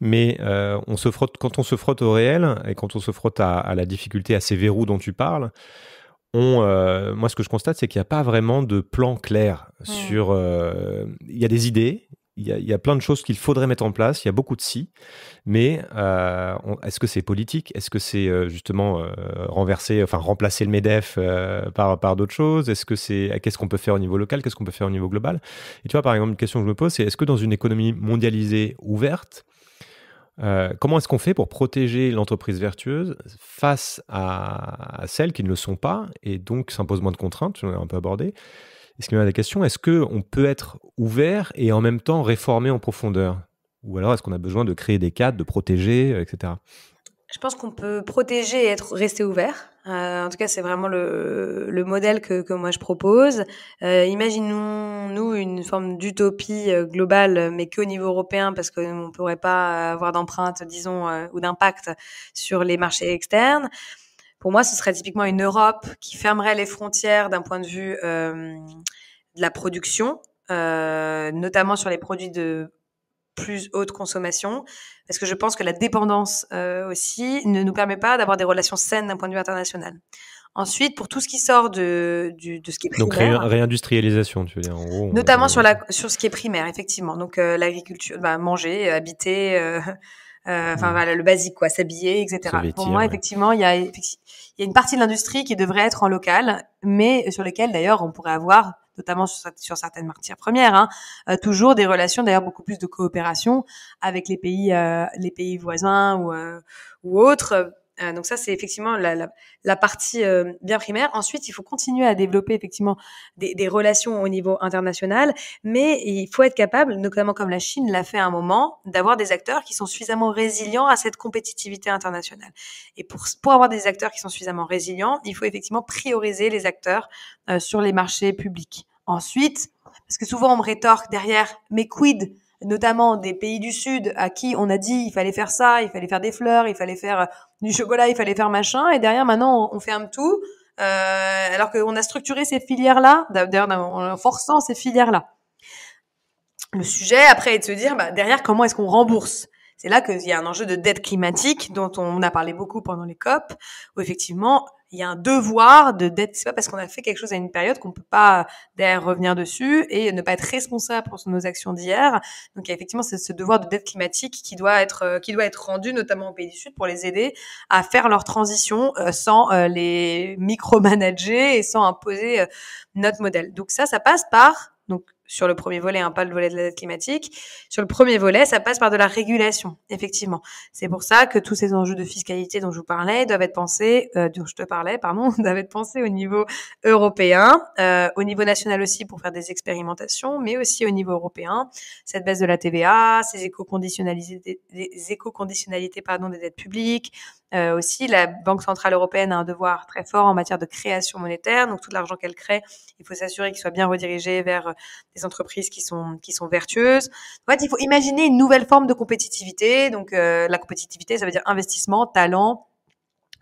Mais on se frotte, quand on se frotte au réel et quand on se frotte à, la difficulté, à ces verrous dont tu parles, on, moi ce que je constate, c'est qu'il n'y a pas vraiment de plan clair sur... Il y a des idées il y, a, plein de choses qu'il faudrait mettre en place, il y a beaucoup de si, mais euh, est-ce que c'est politique Est-ce que c'est euh, justement euh, renverser, enfin remplacer le MEDEF par, par d'autres choses Est-ce que c'est qu'est-ce qu'on peut faire au niveau local Qu'est-ce qu'on peut faire au niveau global Et tu vois, par exemple, une question que je me pose, c'est est-ce que dans une économie mondialisée ouverte, comment est-ce qu'on fait pour protéger l'entreprise vertueuse face à, celles qui ne le sont pas et donc s'imposent moins de contraintes, on l'a un peu abordé, est ce la question, est-ce qu'on peut être ouvert et en même temps réformer en profondeur Ou alors est-ce qu'on a besoin de créer des cadres, de protéger, euh, etc. Je pense qu'on peut protéger et être rester ouvert. Euh, en tout cas, c'est vraiment le, modèle que, moi je propose. Euh, imaginons-nous une forme d'utopie globale, mais qu'au niveau européen, parce qu'on ne pourrait pas avoir d'empreinte, disons, ou d'impact sur les marchés externes. Pour moi, ce serait typiquement une Europe qui fermerait les frontières d'un point de vue euh, de la production, euh, notamment sur les produits de plus haute consommation, parce que je pense que la dépendance euh, aussi ne nous permet pas d'avoir des relations saines d'un point de vue international. Ensuite, pour tout ce qui sort de, du, de ce qui est primaire. Donc réindustrialisation, tu veux dire, en gros. Notamment sur, la, sur ce qui est primaire, effectivement. Donc euh, l'agriculture, bah, manger, habiter, euh, euh, enfin mm. voilà, le basique quoi, s'habiller, etc. Pour moi, effectivement, il y a, il y a une partie de l'industrie qui devrait être en local, mais sur lesquelles d'ailleurs on pourrait avoir notamment sur, sur, certaines matières premières, hein, euh, toujours des relations, d'ailleurs beaucoup plus de coopération avec les pays, euh, les pays voisins ou, ou autres, euh, donc ça, c'est effectivement la, partie euh, bien primaire. Ensuite, il faut continuer à développer effectivement des, relations au niveau international, mais il faut être capable, notamment comme la Chine l'a fait à un moment, d'avoir des acteurs qui sont suffisamment résilients à cette compétitivité internationale. Et pour, pour avoir des acteurs qui sont suffisamment résilients, il faut effectivement prioriser les acteurs euh, sur les marchés publics. Ensuite, parce que souvent on me rétorque derrière, mais quid notamment des pays du Sud à qui on a dit il fallait faire ça, il fallait faire des fleurs, il fallait faire euh, du chocolat, il fallait faire machin, et derrière maintenant on, ferme tout, euh, alors qu'on a structuré ces filières-là, d'ailleurs en forçant ces filières-là. Le sujet après est de se dire bah, derrière comment est-ce qu'on rembourse c'est là qu'il y a un enjeu de dette climatique dont on a parlé beaucoup pendant les COP, où effectivement il y a un devoir de dette. c'est pas parce qu'on a fait quelque chose à une période qu'on peut pas derrière revenir dessus et ne pas être responsable pour nos actions d'hier donc il y a effectivement ce devoir de dette climatique qui doit être euh, qui doit être rendu notamment aux pays du sud pour les aider à faire leur transition euh, sans euh, les micromanager et sans imposer notre modèle donc ça ça passe par donc sur le premier volet, hein, pas le volet de la dette climatique. Sur le premier volet, ça passe par de la régulation, effectivement. C'est pour ça que tous ces enjeux de fiscalité dont je vous parlais doivent être pensés, euh, dont je te parlais, pardon, doivent être pensés au niveau européen, euh, au niveau national aussi pour faire des expérimentations, mais aussi au niveau européen. Cette baisse de la TVA, ces éco-conditionnalités, éco pardon des dettes publiques, euh, aussi, la Banque centrale européenne a un devoir très fort en matière de création monétaire. Donc, tout l'argent qu'elle crée, il faut s'assurer qu'il soit bien redirigé vers euh, des entreprises qui sont qui sont vertueuses. En fait, il faut imaginer une nouvelle forme de compétitivité. Donc, euh, la compétitivité, ça veut dire investissement, talent,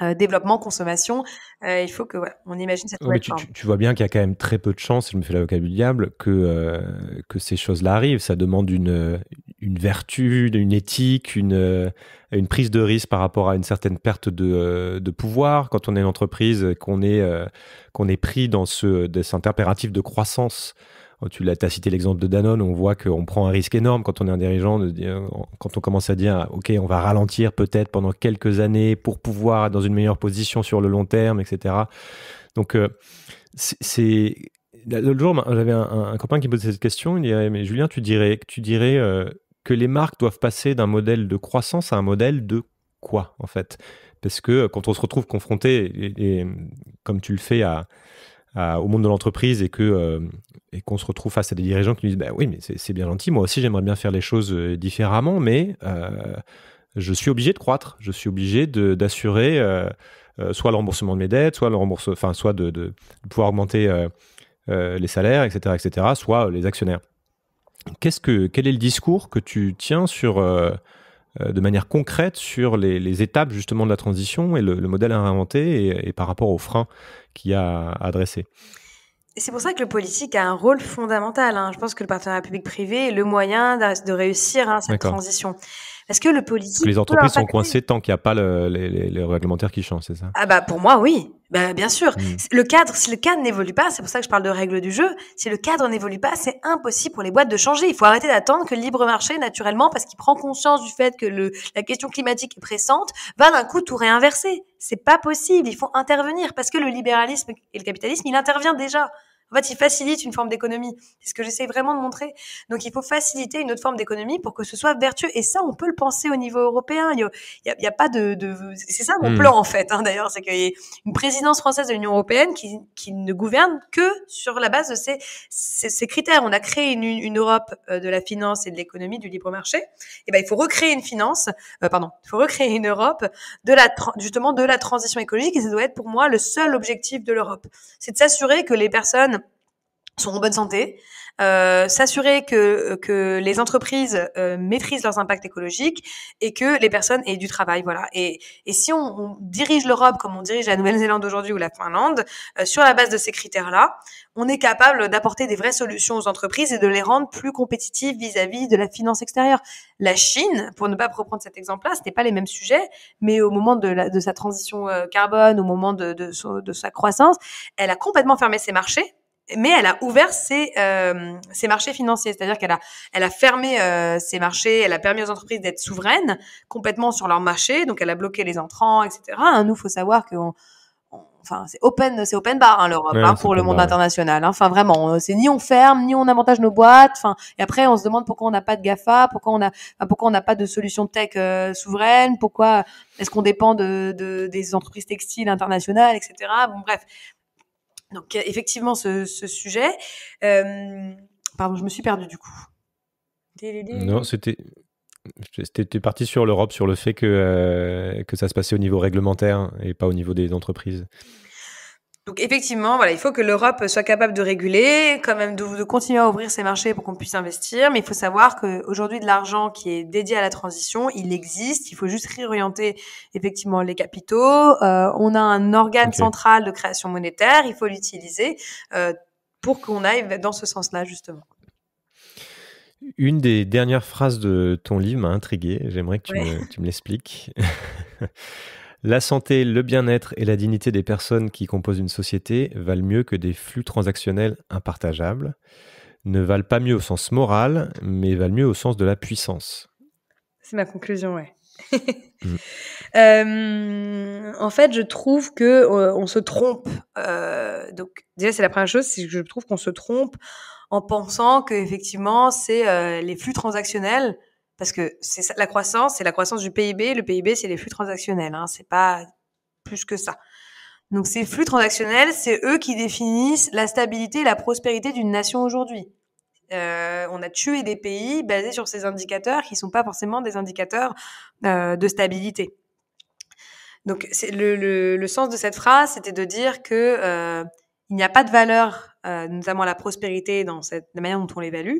euh, développement, consommation. Euh, il faut que on imagine cette nouvelle tu, tu, vois bien qu'il y a quand même très peu de chances, si je me fais l'avocat du diable, que euh, que ces choses-là arrivent. Ça demande une une vertu, une éthique, une une prise de risque par rapport à une certaine perte de, de pouvoir quand on est une entreprise, qu'on est qu'on est pris dans ce, dans cet impératif de croissance Oh, tu as cité l'exemple de Danone, on voit qu'on prend un risque énorme quand on est un dirigeant, de dire, quand on commence à dire, OK, on va ralentir peut-être pendant quelques années pour pouvoir être dans une meilleure position sur le long terme, etc. Donc, euh, c'est... L'autre jour, ben, j'avais un, copain qui me posait cette question, il disait « mais Julien, tu dirais, tu dirais euh, que les marques doivent passer d'un modèle de croissance à un modèle de quoi, en fait Parce que euh, quand on se retrouve confronté, comme tu le fais à euh, au monde de l'entreprise et que euh, et qu'on se retrouve face à des dirigeants qui nous disent bah oui mais c'est bien gentil moi aussi j'aimerais bien faire les choses euh, différemment mais je suis obligé de croître je suis obligé d'assurer soit le remboursement de mes dettes soit le rembourse enfin soit de, de, pouvoir augmenter les salaires etc etc soit les actionnaires Qu'est-ce que quel est le discours que tu tiens sur euh, de manière concrète sur les, étapes justement de la transition et le, modèle à inventer et, par rapport aux freins qu'il y a à C'est pour ça que le politique a un rôle fondamental. Hein. Je pense que le partenariat public-privé est le moyen de réussir hein, cette transition. Parce que le politique. les entreprises sont coincées tant qu'il n'y a pas les, les, réglementaires qui changent, c'est ça Ah bah pour moi oui, bah, bien sûr. Hmm. Le cadre, si le cadre n'évolue pas, c'est pour ça que je parle de règles du jeu. Si le cadre n'évolue pas, c'est impossible pour les boîtes de changer. Il faut arrêter d'attendre que le libre marché, naturellement, parce qu'il prend conscience du fait que le, la question climatique est pressante, va d'un coup tout réinverser. C'est pas possible. Il faut intervenir parce que le libéralisme et le capitalisme, il intervient déjà. En fait, il facilite une forme d'économie. C'est ce que j'essaie vraiment de montrer. Donc, il faut faciliter une autre forme d'économie pour que ce soit vertueux. Et ça, on peut le penser au niveau européen. Il n'y a, pas de... de... C'est ça mon hmm. plan, en fait, hein, d'ailleurs. C'est qu'il y ait une présidence française de l'Union européenne qui, qui, ne gouverne que sur la base de ces, ces, critères. On a créé une, Europe euh, de la finance et de l'économie, du libre marché. Et eh ben, il faut recréer une finance, euh, pardon, il faut recréer une Europe de la, justement de la transition écologique. Et ça doit être pour moi le seul objectif de l'Europe. C'est de s'assurer que les personnes sont en bonne santé, euh, s'assurer que, euh, que les entreprises euh, maîtrisent leurs impacts écologiques et que les personnes aient du travail. Voilà. Et, et si on, dirige l'Europe comme on dirige la Nouvelle-Zélande aujourd'hui ou la Finlande, sur la base de ces critères-là, on est capable d'apporter des vraies solutions aux entreprises et de les rendre plus compétitives vis-à-vis de la finance extérieure. La Chine, pour ne pas reprendre cet exemple-là, ce n'est pas les mêmes sujets, mais au moment de, de sa transition carbone, au moment de, de sa croissance, elle a complètement fermé ses marchés mais elle a ouvert ses, euh, ses marchés financiers, c'est-à-dire qu'elle a, elle a fermé euh, ses marchés, elle a permis aux entreprises d'être souveraines complètement sur leur marché, donc elle a bloqué les entrants, etc. Nous, hein, nous, faut savoir que enfin, c'est open, c'est open bar hein, l'Europe hein, pour le monde international. Hein, enfin, vraiment, c'est ni on ferme, ni on avantage nos boîtes. Enfin, et après, on se demande pourquoi on n'a pas de Gafa, pourquoi on a, pourquoi on n'a pas de solution tech euh, souveraine, pourquoi est-ce qu'on dépend de, de, des entreprises textiles internationales, etc. Bon, bref. Donc euh, effectivement, ce, sujet. Euh, pardon, je me suis perdue du coup. Non, c'était. C'était parti sur l'Europe, sur le fait que, euh, que ça se passait au niveau réglementaire et pas au niveau des entreprises. Donc effectivement, voilà, il faut que l'Europe soit capable de réguler, quand même de, continuer à ouvrir ses marchés pour qu'on puisse investir, mais il faut savoir qu'aujourd'hui de l'argent qui est dédié à la transition, il existe, il faut juste réorienter effectivement les capitaux. Euh, on a un organe central de création monétaire, il faut l'utiliser euh, pour qu'on aille dans ce sens-là justement. Une des dernières phrases de ton livre m'a intrigué, j'aimerais que tu me, me l'expliques. La santé, le bien-être et la dignité des personnes qui composent une société valent mieux que des flux transactionnels impartageables, ne valent pas mieux au sens moral, mais valent mieux au sens de la puissance. C'est ma conclusion, ouais. Euh, en fait, je trouve que euh, on se trompe. Euh, donc déjà, c'est la première chose, c'est que je trouve qu'on se trompe en pensant que effectivement, c'est les flux transactionnels parce que c'est la croissance, c'est la croissance du PIB. Le PIB, c'est les flux transactionnels. Hein, c'est pas plus que ça. Donc ces flux transactionnels, c'est eux qui définissent la stabilité et la prospérité d'une nation aujourd'hui. Euh, on a tué des pays basés sur ces indicateurs qui ne sont pas forcément des indicateurs euh, de stabilité. Donc le, le, sens de cette phrase, c'était de dire que euh, il n'y a pas de valeur, euh, notamment la prospérité, dans cette, la manière dont on l'évalue,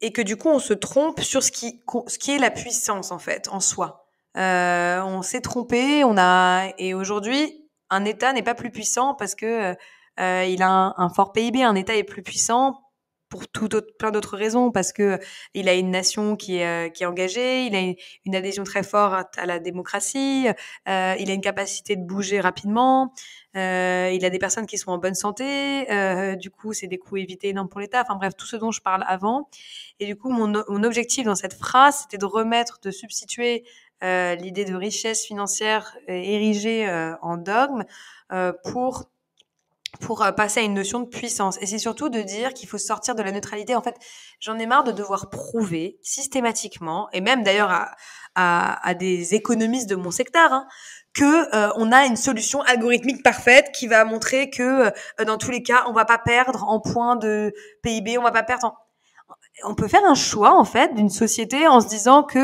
et que du coup on se trompe sur ce qui, ce qui est la puissance en fait en soi. Euh, on s'est trompé, on a et aujourd'hui un État n'est pas plus puissant parce que euh, il a un, fort PIB. Un État est plus puissant pour tout autre, plein d'autres raisons parce que il a une nation qui est, euh, qui est engagée, il a une, une adhésion très forte à la démocratie, euh, il a une capacité de bouger rapidement. Euh, il a des personnes qui sont en bonne santé. Euh, du coup, c'est des coûts évités énormes pour l'État. Enfin bref, tout ce dont je parle avant. Et du coup, mon, objectif dans cette phrase, c'était de remettre, de substituer euh, l'idée de richesse financière euh, érigée en dogme pour pour passer à une notion de puissance. Et c'est surtout de dire qu'il faut sortir de la neutralité. En fait, j'en ai marre de devoir prouver systématiquement, et même d'ailleurs à, à, à des économistes de mon secteur, hein, que euh, on a une solution algorithmique parfaite qui va montrer que euh, dans tous les cas, on va pas perdre en points de PIB, on va pas perdre en on peut faire un choix en fait d'une société en se disant que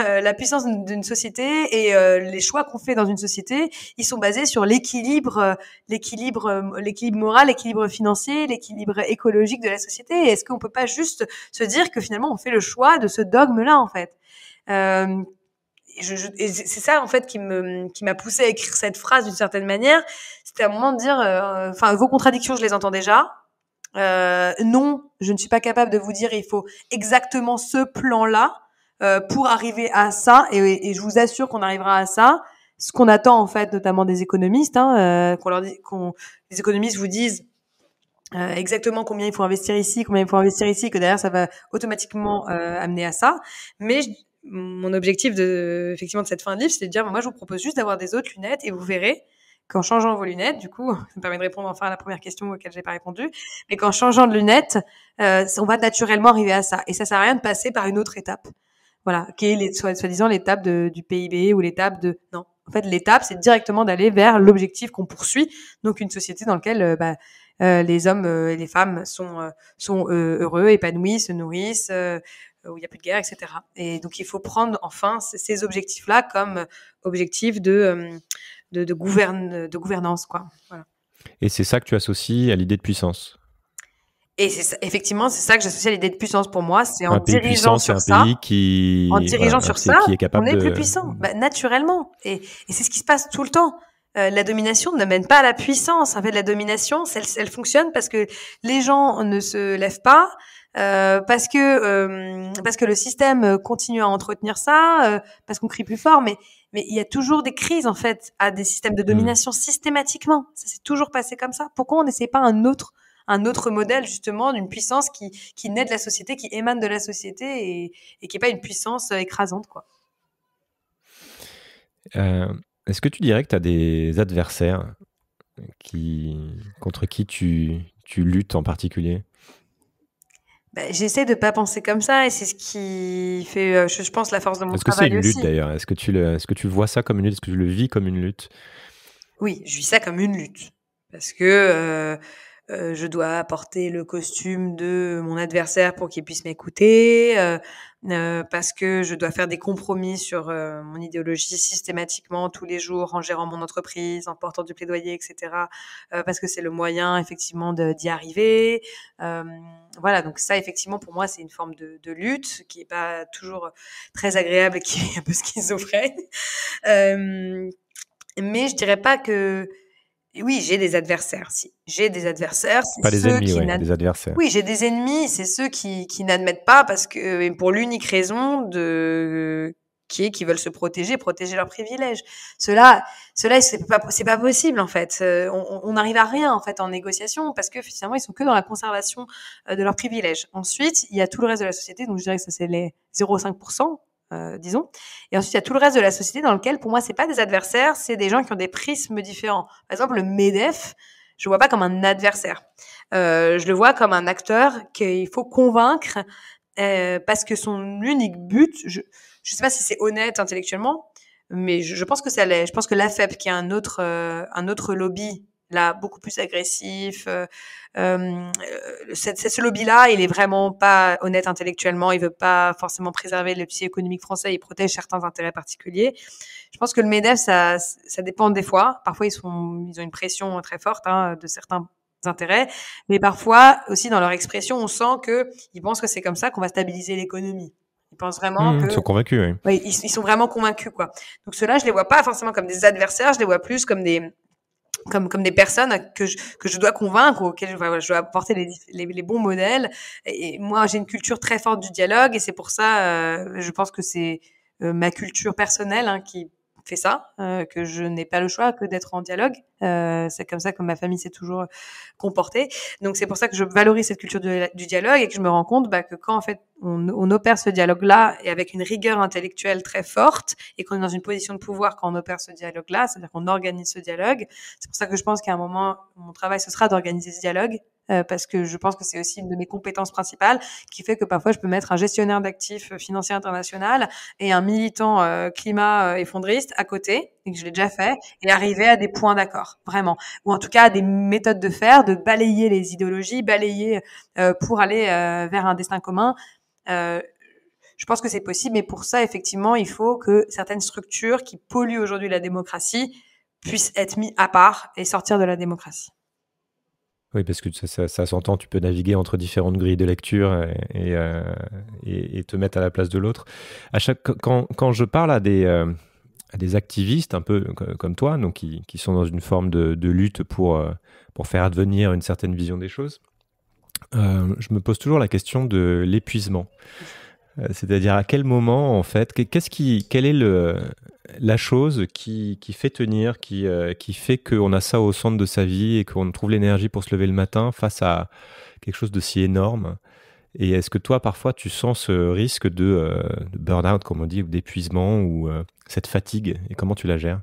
euh, la puissance d'une société et les choix qu'on fait dans une société, ils sont basés sur l'équilibre, l'équilibre, l'équilibre moral, l'équilibre financier, l'équilibre écologique de la société. Est-ce qu'on peut pas juste se dire que finalement on fait le choix de ce dogme-là en fait je, et c'est ça en fait qui me qui m'a poussé à écrire cette phrase d'une certaine manière. C'était un moment de dire, euh, enfin vos contradictions, je les entends déjà. Euh, non, je ne suis pas capable de vous dire il faut exactement ce plan-là euh, pour arriver à ça. Et, et je vous assure qu'on arrivera à ça. Ce qu'on attend en fait, notamment des économistes, hein, euh, qu'on leur dit, qu'on les économistes vous disent exactement combien il faut investir ici, combien il faut investir ici, que derrière ça va automatiquement amener à ça. Mais mon objectif de, effectivement, de cette fin de livre, c'est de dire, moi, je vous propose juste d'avoir des autres lunettes et vous verrez qu'en changeant vos lunettes, du coup, ça me permet de répondre enfin à la première question auquel j'ai pas répondu, mais qu'en changeant de lunettes, euh, on va naturellement arriver à ça. Et ça sert à rien de passer par une autre étape. Voilà. Qui est, soi-disant, l'étape du PIB ou l'étape de, non. En fait, l'étape, c'est directement d'aller vers l'objectif qu'on poursuit. Donc, une société dans laquelle, euh, bah, euh, les hommes et les femmes sont sont heureux, épanouis, se nourrissent, euh, où il n'y a plus de guerre, etc. Et donc il faut prendre enfin ces objectifs-là comme euh, objectifs euh, de, de, gouverne, de gouvernance. Quoi. Et c'est ça que tu associes à l'idée de puissance et ça, effectivement, c'est ça que j'associe à l'idée de puissance pour moi. C'est en dirigeant sur un ça, pays qui... en dirigeant sur ça, est on est plus puissant, bah, naturellement. Et, c'est ce qui se passe tout le temps. la domination ne mène pas à la puissance. En fait, la domination, elle, fonctionne parce que les gens ne se lèvent pas, euh, parce que euh, parce que le système euh, continue à entretenir ça, parce qu'on crie plus fort, mais mais il y a toujours des crises en fait à des systèmes de mm. domination systématiquement. Ça s'est toujours passé comme ça. Pourquoi on n'essaie pas un autre un autre modèle justement d'une puissance qui qui naît de la société, qui émane de la société et, qui est pas une puissance écrasante quoi. Est-ce que tu dirais que tu as des adversaires qui contre qui tu, tu luttes en particulier ben, J'essaie de pas penser comme ça et c'est ce qui fait, euh, je, pense, la force de mon est travail. Est-ce que c'est une lutte d'ailleurs Est-ce que, tu est-ce que tu vois ça comme une lutte Est-ce que tu le vis comme une lutte Oui, je vis ça comme une lutte. Parce que euh, euh, je dois porter le costume de mon adversaire pour qu'il puisse m'écouter, euh, euh, parce que je dois faire des compromis sur mon idéologie systématiquement tous les jours en gérant mon entreprise, en portant du plaidoyer, etc. parce que c'est le moyen effectivement d'y arriver. voilà, donc ça effectivement pour moi c'est une forme de, de, lutte qui est pas toujours très agréable et qui est un peu schizophrène. mais je dirais pas que oui, j'ai des adversaires. Si. J'ai des adversaires. Pas des ennemis, qui des adversaires. Oui, j'ai des ennemis. C'est ceux qui, qui n'admettent pas parce que, euh, pour l'unique raison de qui est qu'ils veulent se protéger, protéger leurs privilèges. Cela, cela, c'est pas, c'est pas possible en fait. Euh, on n'arrive à rien en fait en négociation parce que finalement ils sont que dans la conservation euh, de leurs privilèges. Ensuite, il y a tout le reste de la société. Donc je dirais que ça c'est les 0,5% euh, disons. Et ensuite, il y a tout le reste de la société dans lequel, pour moi, c'est pas des adversaires, c'est des gens qui ont des prismes différents. Par exemple, le MEDEF, je le vois pas comme un adversaire. Euh, je le vois comme un acteur qu'il faut convaincre euh, parce que son unique but, je ne sais pas si c'est honnête intellectuellement, mais je, pense que ça l'est. Je pense que l'AFEP, qui est un autre un autre lobby là beaucoup plus agressif. Euh, euh ce lobby-là, il est vraiment pas honnête intellectuellement. Il veut pas forcément préserver le psy économique français. Il protège certains intérêts particuliers. Je pense que le Medef, ça, ça dépend des fois. Parfois, ils sont, ils ont une pression très forte hein, de certains intérêts, mais parfois aussi dans leur expression, on sent que ils pensent que c'est comme ça qu'on va stabiliser l'économie. Ils pensent vraiment mmh, que... Ils sont convaincus, oui. oui ils, sont vraiment convaincus, quoi. Donc ceux-là, je les vois pas forcément comme des adversaires, je les vois plus comme des, comme, comme des personnes que je, que je dois convaincre, auxquelles je dois apporter les, les, bons modèles. Et moi, j'ai une culture très forte du dialogue et c'est pour ça, euh, je pense que c'est euh, ma culture personnelle hein, qui fait ça, euh, que je n'ai pas le choix que d'être en dialogue. Euh, c'est comme ça que ma famille s'est toujours euh, comportée. Donc c'est pour ça que je valorise cette culture du dialogue et que je me rends compte bah, que quand en fait on, on opère ce dialogue-là et avec une rigueur intellectuelle très forte et qu'on est dans une position de pouvoir quand on opère ce dialogue-là, c'est-à-dire qu'on organise ce dialogue. C'est pour ça que je pense qu'à un moment mon travail ce sera d'organiser ce dialogue euh, parce que je pense que c'est aussi une de mes compétences principales qui fait que parfois je peux mettre un gestionnaire d'actifs euh, financiers international et un militant euh, climat effondriste à côté et que je l'ai déjà fait et arriver à des points d'accord vraiment ou en tout cas à des méthodes de faire de balayer les idéologies balayer pour aller vers un destin commun je pense que c'est possible, mais pour ça, effectivement, il faut que certaines structures qui polluent aujourd'hui la démocratie puissent être mises à part et sortir de la démocratie. Oui, parce que ça, s'entend, tu peux naviguer entre différentes grilles de lecture euh, et, et, te mettre à la place de l'autre. À chaque, quand, quand, je parle à des, euh, à des activistes un peu comme toi, donc qui, qui sont dans une forme de, lutte pour, euh, pour faire advenir une certaine vision des choses, je me pose toujours la question de l'épuisement. C'est-à-dire à quel moment, en fait, qu'est-ce qui, quel est le, la chose qui, qui, fait tenir, qui, euh, qui fait qu'on a ça au centre de sa vie et qu'on trouve l'énergie pour se lever le matin face à quelque chose de si énorme Et est-ce que toi, parfois, tu sens ce risque de, euh, burn-out, comme on dit, ou d'épuisement, ou euh, cette fatigue Et comment tu la gères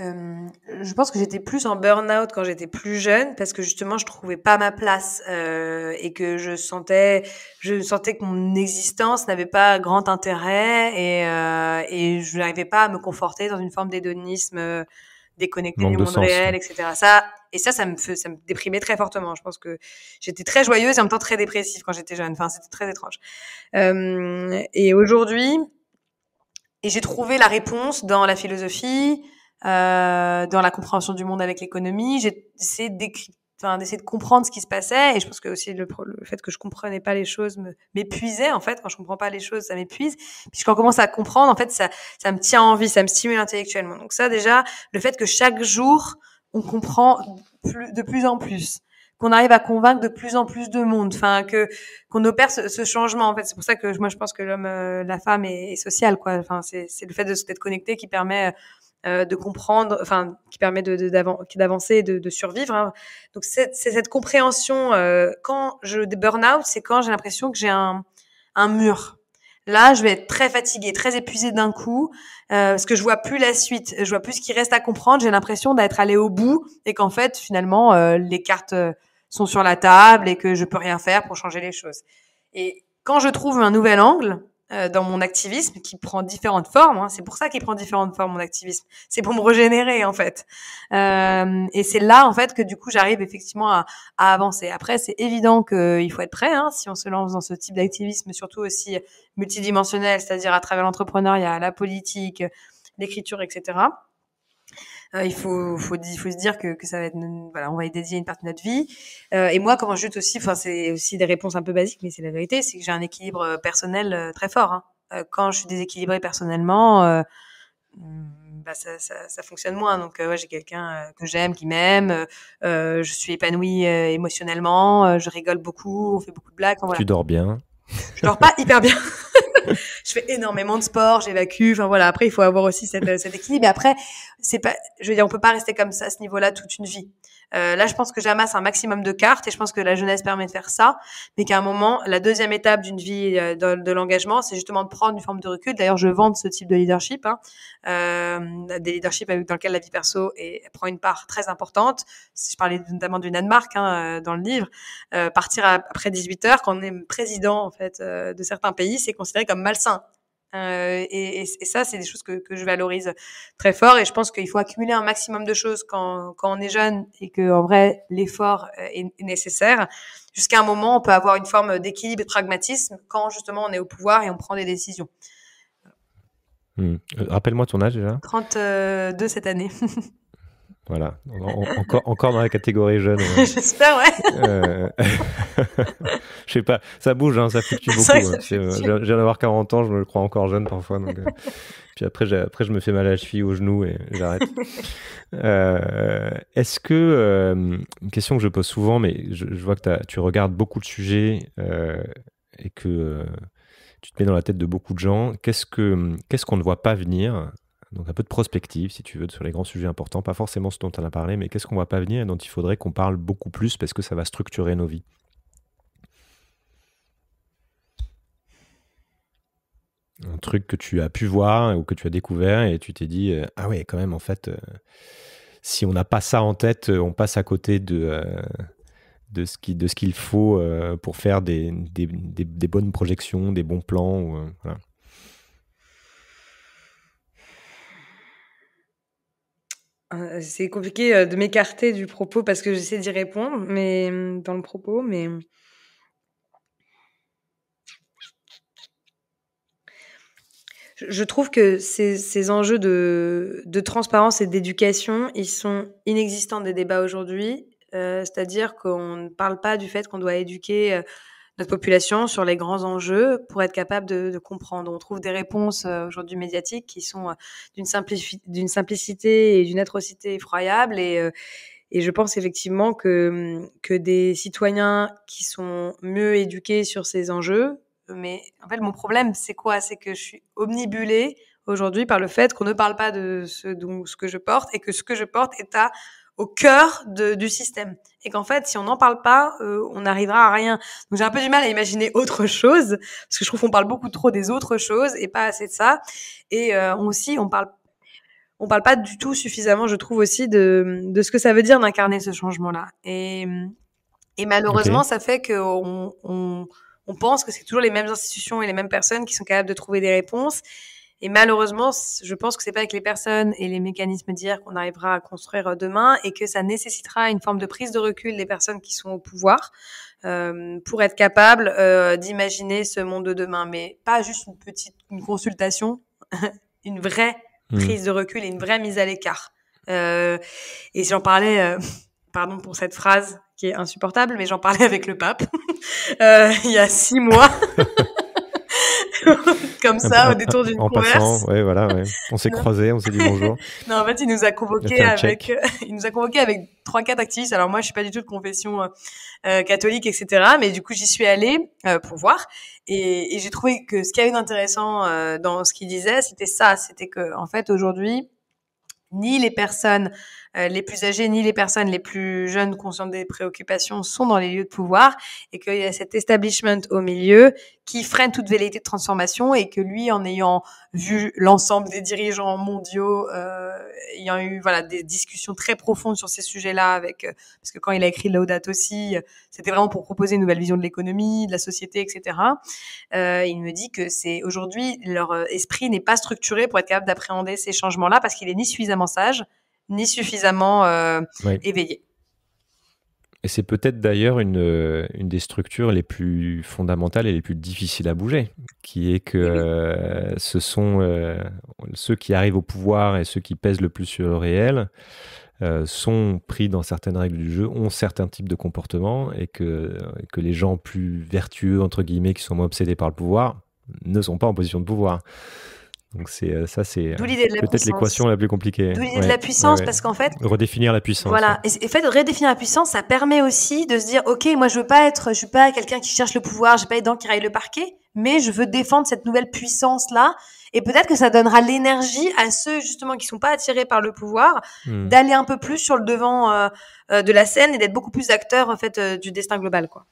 euh, je pense que j'étais plus en burn-out quand j'étais plus jeune parce que justement je trouvais pas ma place euh, et que je sentais je sentais que mon existence n'avait pas grand intérêt et, euh, et je n'arrivais pas à me conforter dans une forme d'hédonisme euh, déconnecté du monde réel, etc. Ça et ça ça me ça me déprimait très fortement. Je pense que j'étais très joyeuse et en même temps très dépressive quand j'étais jeune. Enfin c'était très étrange. Euh, et aujourd'hui et j'ai trouvé la réponse dans la philosophie euh, dans la compréhension du monde avec l'économie. J'ai essayé d'écrire Enfin, d'essayer de comprendre ce qui se passait et je pense que aussi le, fait que je comprenais pas les choses m'épuisait en fait quand je comprends pas les choses ça m'épuise puis quand commence à comprendre en fait ça ça me tient en vie ça me stimule intellectuellement donc ça déjà le fait que chaque jour on comprend de plus en plus qu'on arrive à convaincre de plus en plus de monde, enfin que qu'on opère ce, changement en fait. C'est pour ça que moi je pense que l'homme, euh, la femme est, sociale quoi. Enfin c'est le fait de s'être connecté qui permet euh, euh, de comprendre, enfin, qui permet d'avancer de, de, et de, de survivre. Hein. Donc, c'est cette compréhension. Euh, quand je burn-out, c'est quand j'ai l'impression que j'ai un, un mur. Là, je vais être très fatiguée, très épuisée d'un coup, euh, parce que je vois plus la suite, je vois plus ce qui reste à comprendre. J'ai l'impression d'être allée au bout et qu'en fait, finalement, euh, les cartes euh, sont sur la table et que je peux rien faire pour changer les choses. Et quand je trouve un nouvel angle, euh, dans mon activisme qui prend différentes formes. Hein. C'est pour ça qu'il prend différentes formes mon activisme. C'est pour me régénérer en fait. Euh, et c'est là en fait que du coup j'arrive effectivement à, avancer. Après c'est évident qu'il euh, faut être prêt hein, si on se lance dans ce type d'activisme, surtout aussi multidimensionnel, c'est-à-dire à travers l'entrepreneuriat, la politique, l'écriture, etc. Euh, il faut, faut, faut se dire que, que ça va être, voilà, on va y dédier une partie de notre vie. Euh, et moi, quand je aussi, enfin, c'est aussi des réponses un peu basiques, mais c'est la vérité, c'est que j'ai un équilibre euh, personnel très fort. Hein. quand je suis déséquilibrée personnellement, mm, bah, ça, ça, ça, fonctionne moins. Donc, ouais, j'ai quelqu'un que j'aime, qui m'aime. Euh, je suis épanouie émotionnellement. je rigole beaucoup. On fait beaucoup de blagues. Voilà. Tu dors bien. Je dors pas hyper bien. je fais énormément de sport, j'évacue. Enfin voilà, après il faut avoir aussi euh, cet équilibre. Mais après, c'est pas, je veux dire, on peut pas rester comme ça à ce niveau-là toute une vie. Euh, là, je pense que j'amasse un maximum de cartes et je pense que la jeunesse permet de faire ça, mais qu'à un moment, la deuxième étape d'une vie euh, de, de l'engagement, c'est justement de prendre une forme de recul. D'ailleurs, je vends ce type de leadership, hein, euh, des leaderships dans lequel la vie perso est, prend une part très importante. Je parlais notamment du Danemark hein, euh, dans le livre. Euh, partir après 18 heures, quand on est président en fait euh, de certains pays, c'est considéré comme malsain. Euh, et, ça, c'est des choses que, je valorise très fort. Et je pense qu'il faut accumuler un maximum de choses quand, on est jeune et qu'en vrai, l'effort euh, est, nécessaire. Jusqu'à un moment, on peut avoir une forme d'équilibre et de pragmatisme quand justement on est au pouvoir et on prend des décisions. Mmh. Euh, rappelle-moi ton âge déjà. 32 cette année. Voilà, encore, encore dans la catégorie jeune. J'espère, ouais. Euh, je sais pas, ça bouge, hein, ça fluctue beaucoup. J'ai hein. Euh, d'avoir 40 ans, je me le crois encore jeune parfois. Euh. Puis après, après, je me fais mal à la cheville, au genou et j'arrête. Euh, est-ce que, une question que je pose souvent, mais je, vois que tu regardes beaucoup de sujets et que tu te mets dans la tête de beaucoup de gens, qu'est-ce qu'on ce qu'on ne voit pas venir donc un peu de prospective, si tu veux, sur les grands sujets importants, pas forcément ce dont on a parlé, mais qu'est-ce qu'on va pas venir et dont il faudrait qu'on parle beaucoup plus parce que ça va structurer nos vies. Un truc que tu as pu voir ou que tu as découvert et tu t'es dit, euh, ah ouais, quand même, en fait, euh, si on n'a pas ça en tête, euh, on passe à côté de... de ce qu'il faut pour faire des, bonnes projections, des bons plans. Euh, c'est compliqué euh, de m'écarter du propos parce que j'essaie d'y répondre, mais mm, dans le propos, mais mm. je trouve que ces, enjeux de, transparence et d'éducation, ils sont inexistants des débats aujourd'hui. Euh, c'est-à-dire qu'on ne parle pas du fait qu'on doit éduquer notre population sur les grands enjeux pour être capable de, comprendre. On trouve des réponses euh, aujourd'hui médiatiques qui sont euh, d'une d'une simplicité et d'une atrocité effroyable et euh, et je pense effectivement que, mm, que des citoyens qui sont mieux éduqués sur ces enjeux, mais en fait, mon problème, c'est quoi C'est que je suis omnibulée aujourd'hui par le fait qu'on ne parle pas de ce, ce que je porte et que ce que je porte est à au cœur du système. Et qu'en fait, si on n'en parle pas, euh, on n'arrivera à rien. Donc j'ai un peu du mal à imaginer autre chose, parce que je trouve qu'on parle beaucoup trop des autres choses et pas assez de ça. Et euh, aussi, on parle, on parle pas du tout suffisamment, je trouve aussi, de, ce que ça veut dire d'incarner ce changement-là. Et, malheureusement, ça fait qu'on on, on pense que c'est toujours les mêmes institutions et les mêmes personnes qui sont capables de trouver des réponses. Et malheureusement, je pense que c'est pas avec les personnes et les mécanismes d'hier qu'on arrivera à construire euh, demain et que ça nécessitera une forme de prise de recul des personnes qui sont au pouvoir euh, pour être capable euh, d'imaginer ce monde de demain. Mais pas juste une petite une consultation, une vraie mmh. prise de recul et une vraie mise à l'écart. Euh, et j'en parlais, euh, pardon pour cette phrase qui est insupportable, mais j'en parlais avec le pape euh, il y a six mois. comme ça au détour d'une converse. ouais, voilà, On s'est croisés, on s'est dit bonjour. non, en fait, il nous a convoqués avec, il nous a convoqué avec trois quatre activistes. Alors moi, je suis pas du tout de confession euh, euh, catholique, etc. Mais du coup, j'y suis allée euh, pour voir et, et j'ai trouvé que ce qui avait d'intéressant dans ce qu'il disait, c'était ça, c'était que en fait aujourd'hui, ni les personnes euh, les plus âgés ni les personnes les plus jeunes conscientes des préoccupations sont dans les lieux de pouvoir et qu'il y a cet establishment au milieu qui freine toute velléité de transformation et que lui, en ayant vu l'ensemble des dirigeants mondiaux, euh, ayant eu voilà des discussions très profondes sur ces sujets-là, avec euh, parce que quand il a écrit Laudat aussi, c'était vraiment pour proposer une nouvelle vision de l'économie, de la société, etc. Euh, il me dit que c'est aujourd'hui leur esprit n'est pas structuré pour être capable d'appréhender ces changements-là parce qu'il est ni suffisamment sage ni suffisamment euh, éveillé. Et c'est peut-être d'ailleurs une, des structures les plus fondamentales et les plus difficiles à bouger, qui est que eh euh, ce sont euh, ceux qui arrivent au pouvoir et ceux qui pèsent le plus sur le réel sont pris dans certaines règles du jeu, ont certains types de comportements et que, que les gens plus vertueux, entre guillemets, qui sont moins obsédés par le pouvoir, ne sont pas en position de pouvoir. Donc c'est euh, ça, c'est euh, peut-être l'équation la plus compliquée. D'où l'idée de la puissance, parce qu'en fait redéfinir la puissance. Voilà, et, en fait redéfinir la puissance, ça permet aussi de se dire, ok, moi je veux pas être, je suis pas quelqu'un qui cherche le pouvoir, je j'ai pas les dents qui raille le parquet, mais je veux défendre cette nouvelle puissance là, et peut-être que ça donnera l'énergie à ceux justement qui sont pas attirés par le pouvoir hmm. d'aller un peu plus sur le devant euh, de la scène et d'être beaucoup plus acteurs en fait du destin global, quoi.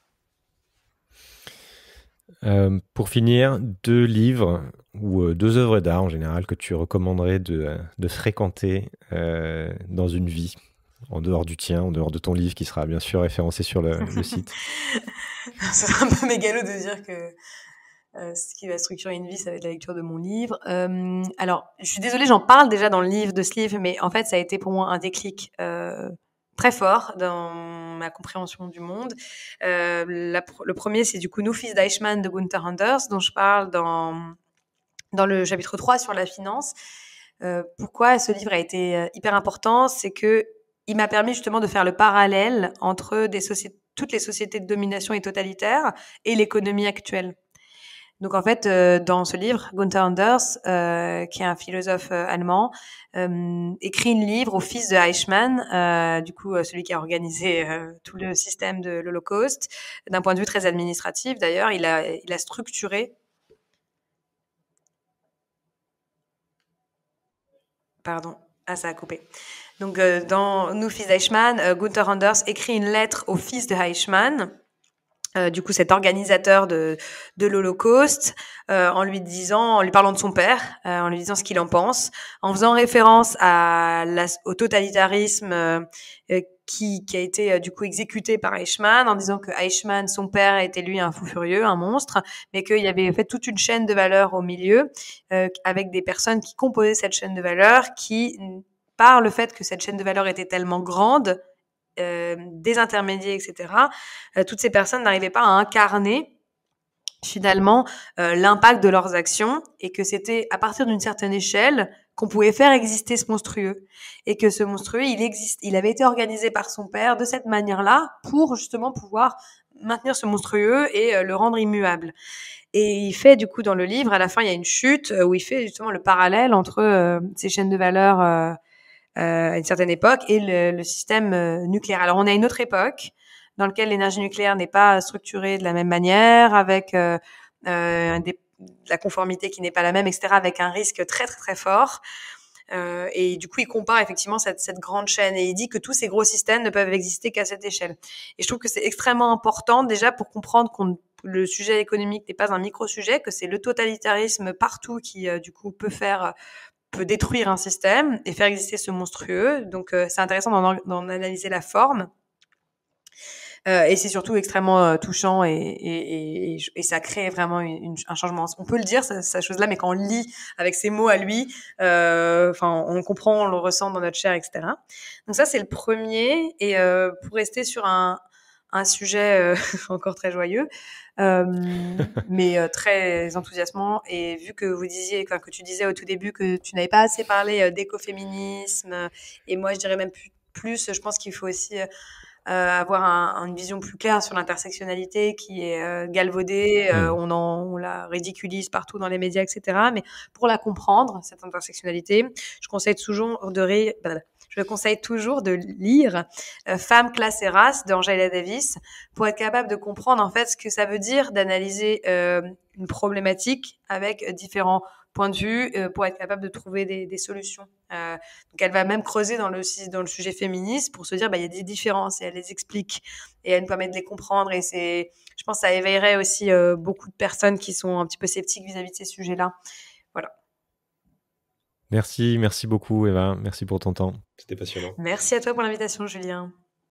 pour finir, deux livres ou euh, deux œuvres d'art en général que tu recommanderais de, euh, fréquenter euh, dans une vie, en dehors du tien, en dehors de ton livre qui sera bien sûr référencé sur le, site Ce serait un peu mégalo de dire que ce qui va structurer une vie, ça va être la lecture de mon livre. alors, je suis désolée, j'en parle déjà dans le livre de ce livre, mais en fait, ça a été pour moi un déclic très fort dans ma compréhension du monde. le premier, c'est du coup Nous, fils d'Eichmann de Gunther Anders, dont je parle dans dans le chapitre 3 sur la finance. Euh, pourquoi ce livre a été euh, hyper important, c'est que il m'a permis justement de faire le parallèle entre des toutes les sociétés de domination et totalitaire et l'économie actuelle. Donc en fait, euh, dans ce livre, Gunther Anders, euh, qui est un philosophe euh, allemand, euh, écrit un livre au fils de Eichmann, du coup celui qui a organisé tout le système de l'Holocauste, d'un point de vue très administratif. D'ailleurs, il a, il a structuré Pardon, ah, ça a coupé. Donc, euh, dans Nous, fils d'Eichmann, euh, Gunther Anders écrit une lettre au fils de Heichmann. Euh, du coup cet organisateur de, de l'Holocauste euh, en lui disant en lui parlant de son père euh, en lui disant ce qu'il en pense en faisant référence à au totalitarisme qui, a été du coup exécuté par Eichmann en disant que Eichmann son père était lui un fou furieux un monstre mais qu'il y avait fait toute une chaîne de valeurs au milieu avec des personnes qui composaient cette chaîne de valeurs qui par le fait que cette chaîne de valeurs était tellement grande euh, des intermédiaires, etc., euh, toutes ces personnes n'arrivaient pas à incarner finalement euh, l'impact de leurs actions et que c'était à partir d'une certaine échelle qu'on pouvait faire exister ce monstrueux et que ce monstrueux il existe il avait été organisé par son père de cette manière-là pour justement pouvoir maintenir ce monstrueux et le rendre immuable. Et il fait du coup dans le livre à la fin il y a une chute où il fait justement le parallèle entre ces chaînes de valeur euh, à une certaine époque, et le, système euh, nucléaire. Alors on a une autre époque dans laquelle l'énergie nucléaire n'est pas structurée de la même manière, avec euh, la conformité qui n'est pas la même, etc., avec un risque très très très fort. Euh, et du coup, il compare effectivement cette, cette, grande chaîne et il dit que tous ces gros systèmes ne peuvent exister qu'à cette échelle. Et je trouve que c'est extrêmement important déjà pour comprendre qu'on le sujet économique n'est pas un micro-sujet, que c'est le totalitarisme partout qui, du coup, peut faire peut détruire un système et faire exister ce monstrueux. Donc euh, c'est intéressant d'en analyser la forme. Euh, et c'est surtout extrêmement euh, touchant et, et, et, ça crée vraiment une, un changement. On peut le dire, cette chose-là, mais quand on lit avec ses mots à lui, euh, enfin, on comprend, on le ressent dans notre chair, etc. Donc ça, c'est le premier. Et euh, pour rester sur un, un sujet euh, encore très joyeux, euh, mais euh, très enthousiasmant. Et vu que vous disiez, que tu disais au tout début que tu n'avais pas assez parlé d'écoféminisme, et moi je dirais même plus, je pense qu'il faut aussi avoir une vision plus claire sur l'intersectionnalité qui est galvaudée, mmh. on, en, on la ridiculise partout dans les médias, etc. Mais pour la comprendre, cette intersectionnalité, je conseille toujours de, ré... Bah, je conseille toujours de lire euh, Femmes, classe et race d'Angela Davis pour être capable de comprendre en fait ce que ça veut dire d'analyser euh, une problématique avec euh, différents points de vue pour être capable de trouver des, solutions. donc elle va même creuser dans le, dans le sujet féministe pour se dire bah il y a des différences et elle les explique et elle nous permet de les comprendre et c'est je pense que ça éveillerait aussi beaucoup de personnes qui sont un petit peu sceptiques vis à -vis de ces sujets-là. Merci, merci beaucoup Eva, merci pour ton temps. C'était passionnant. Merci à toi pour l'invitation Julien.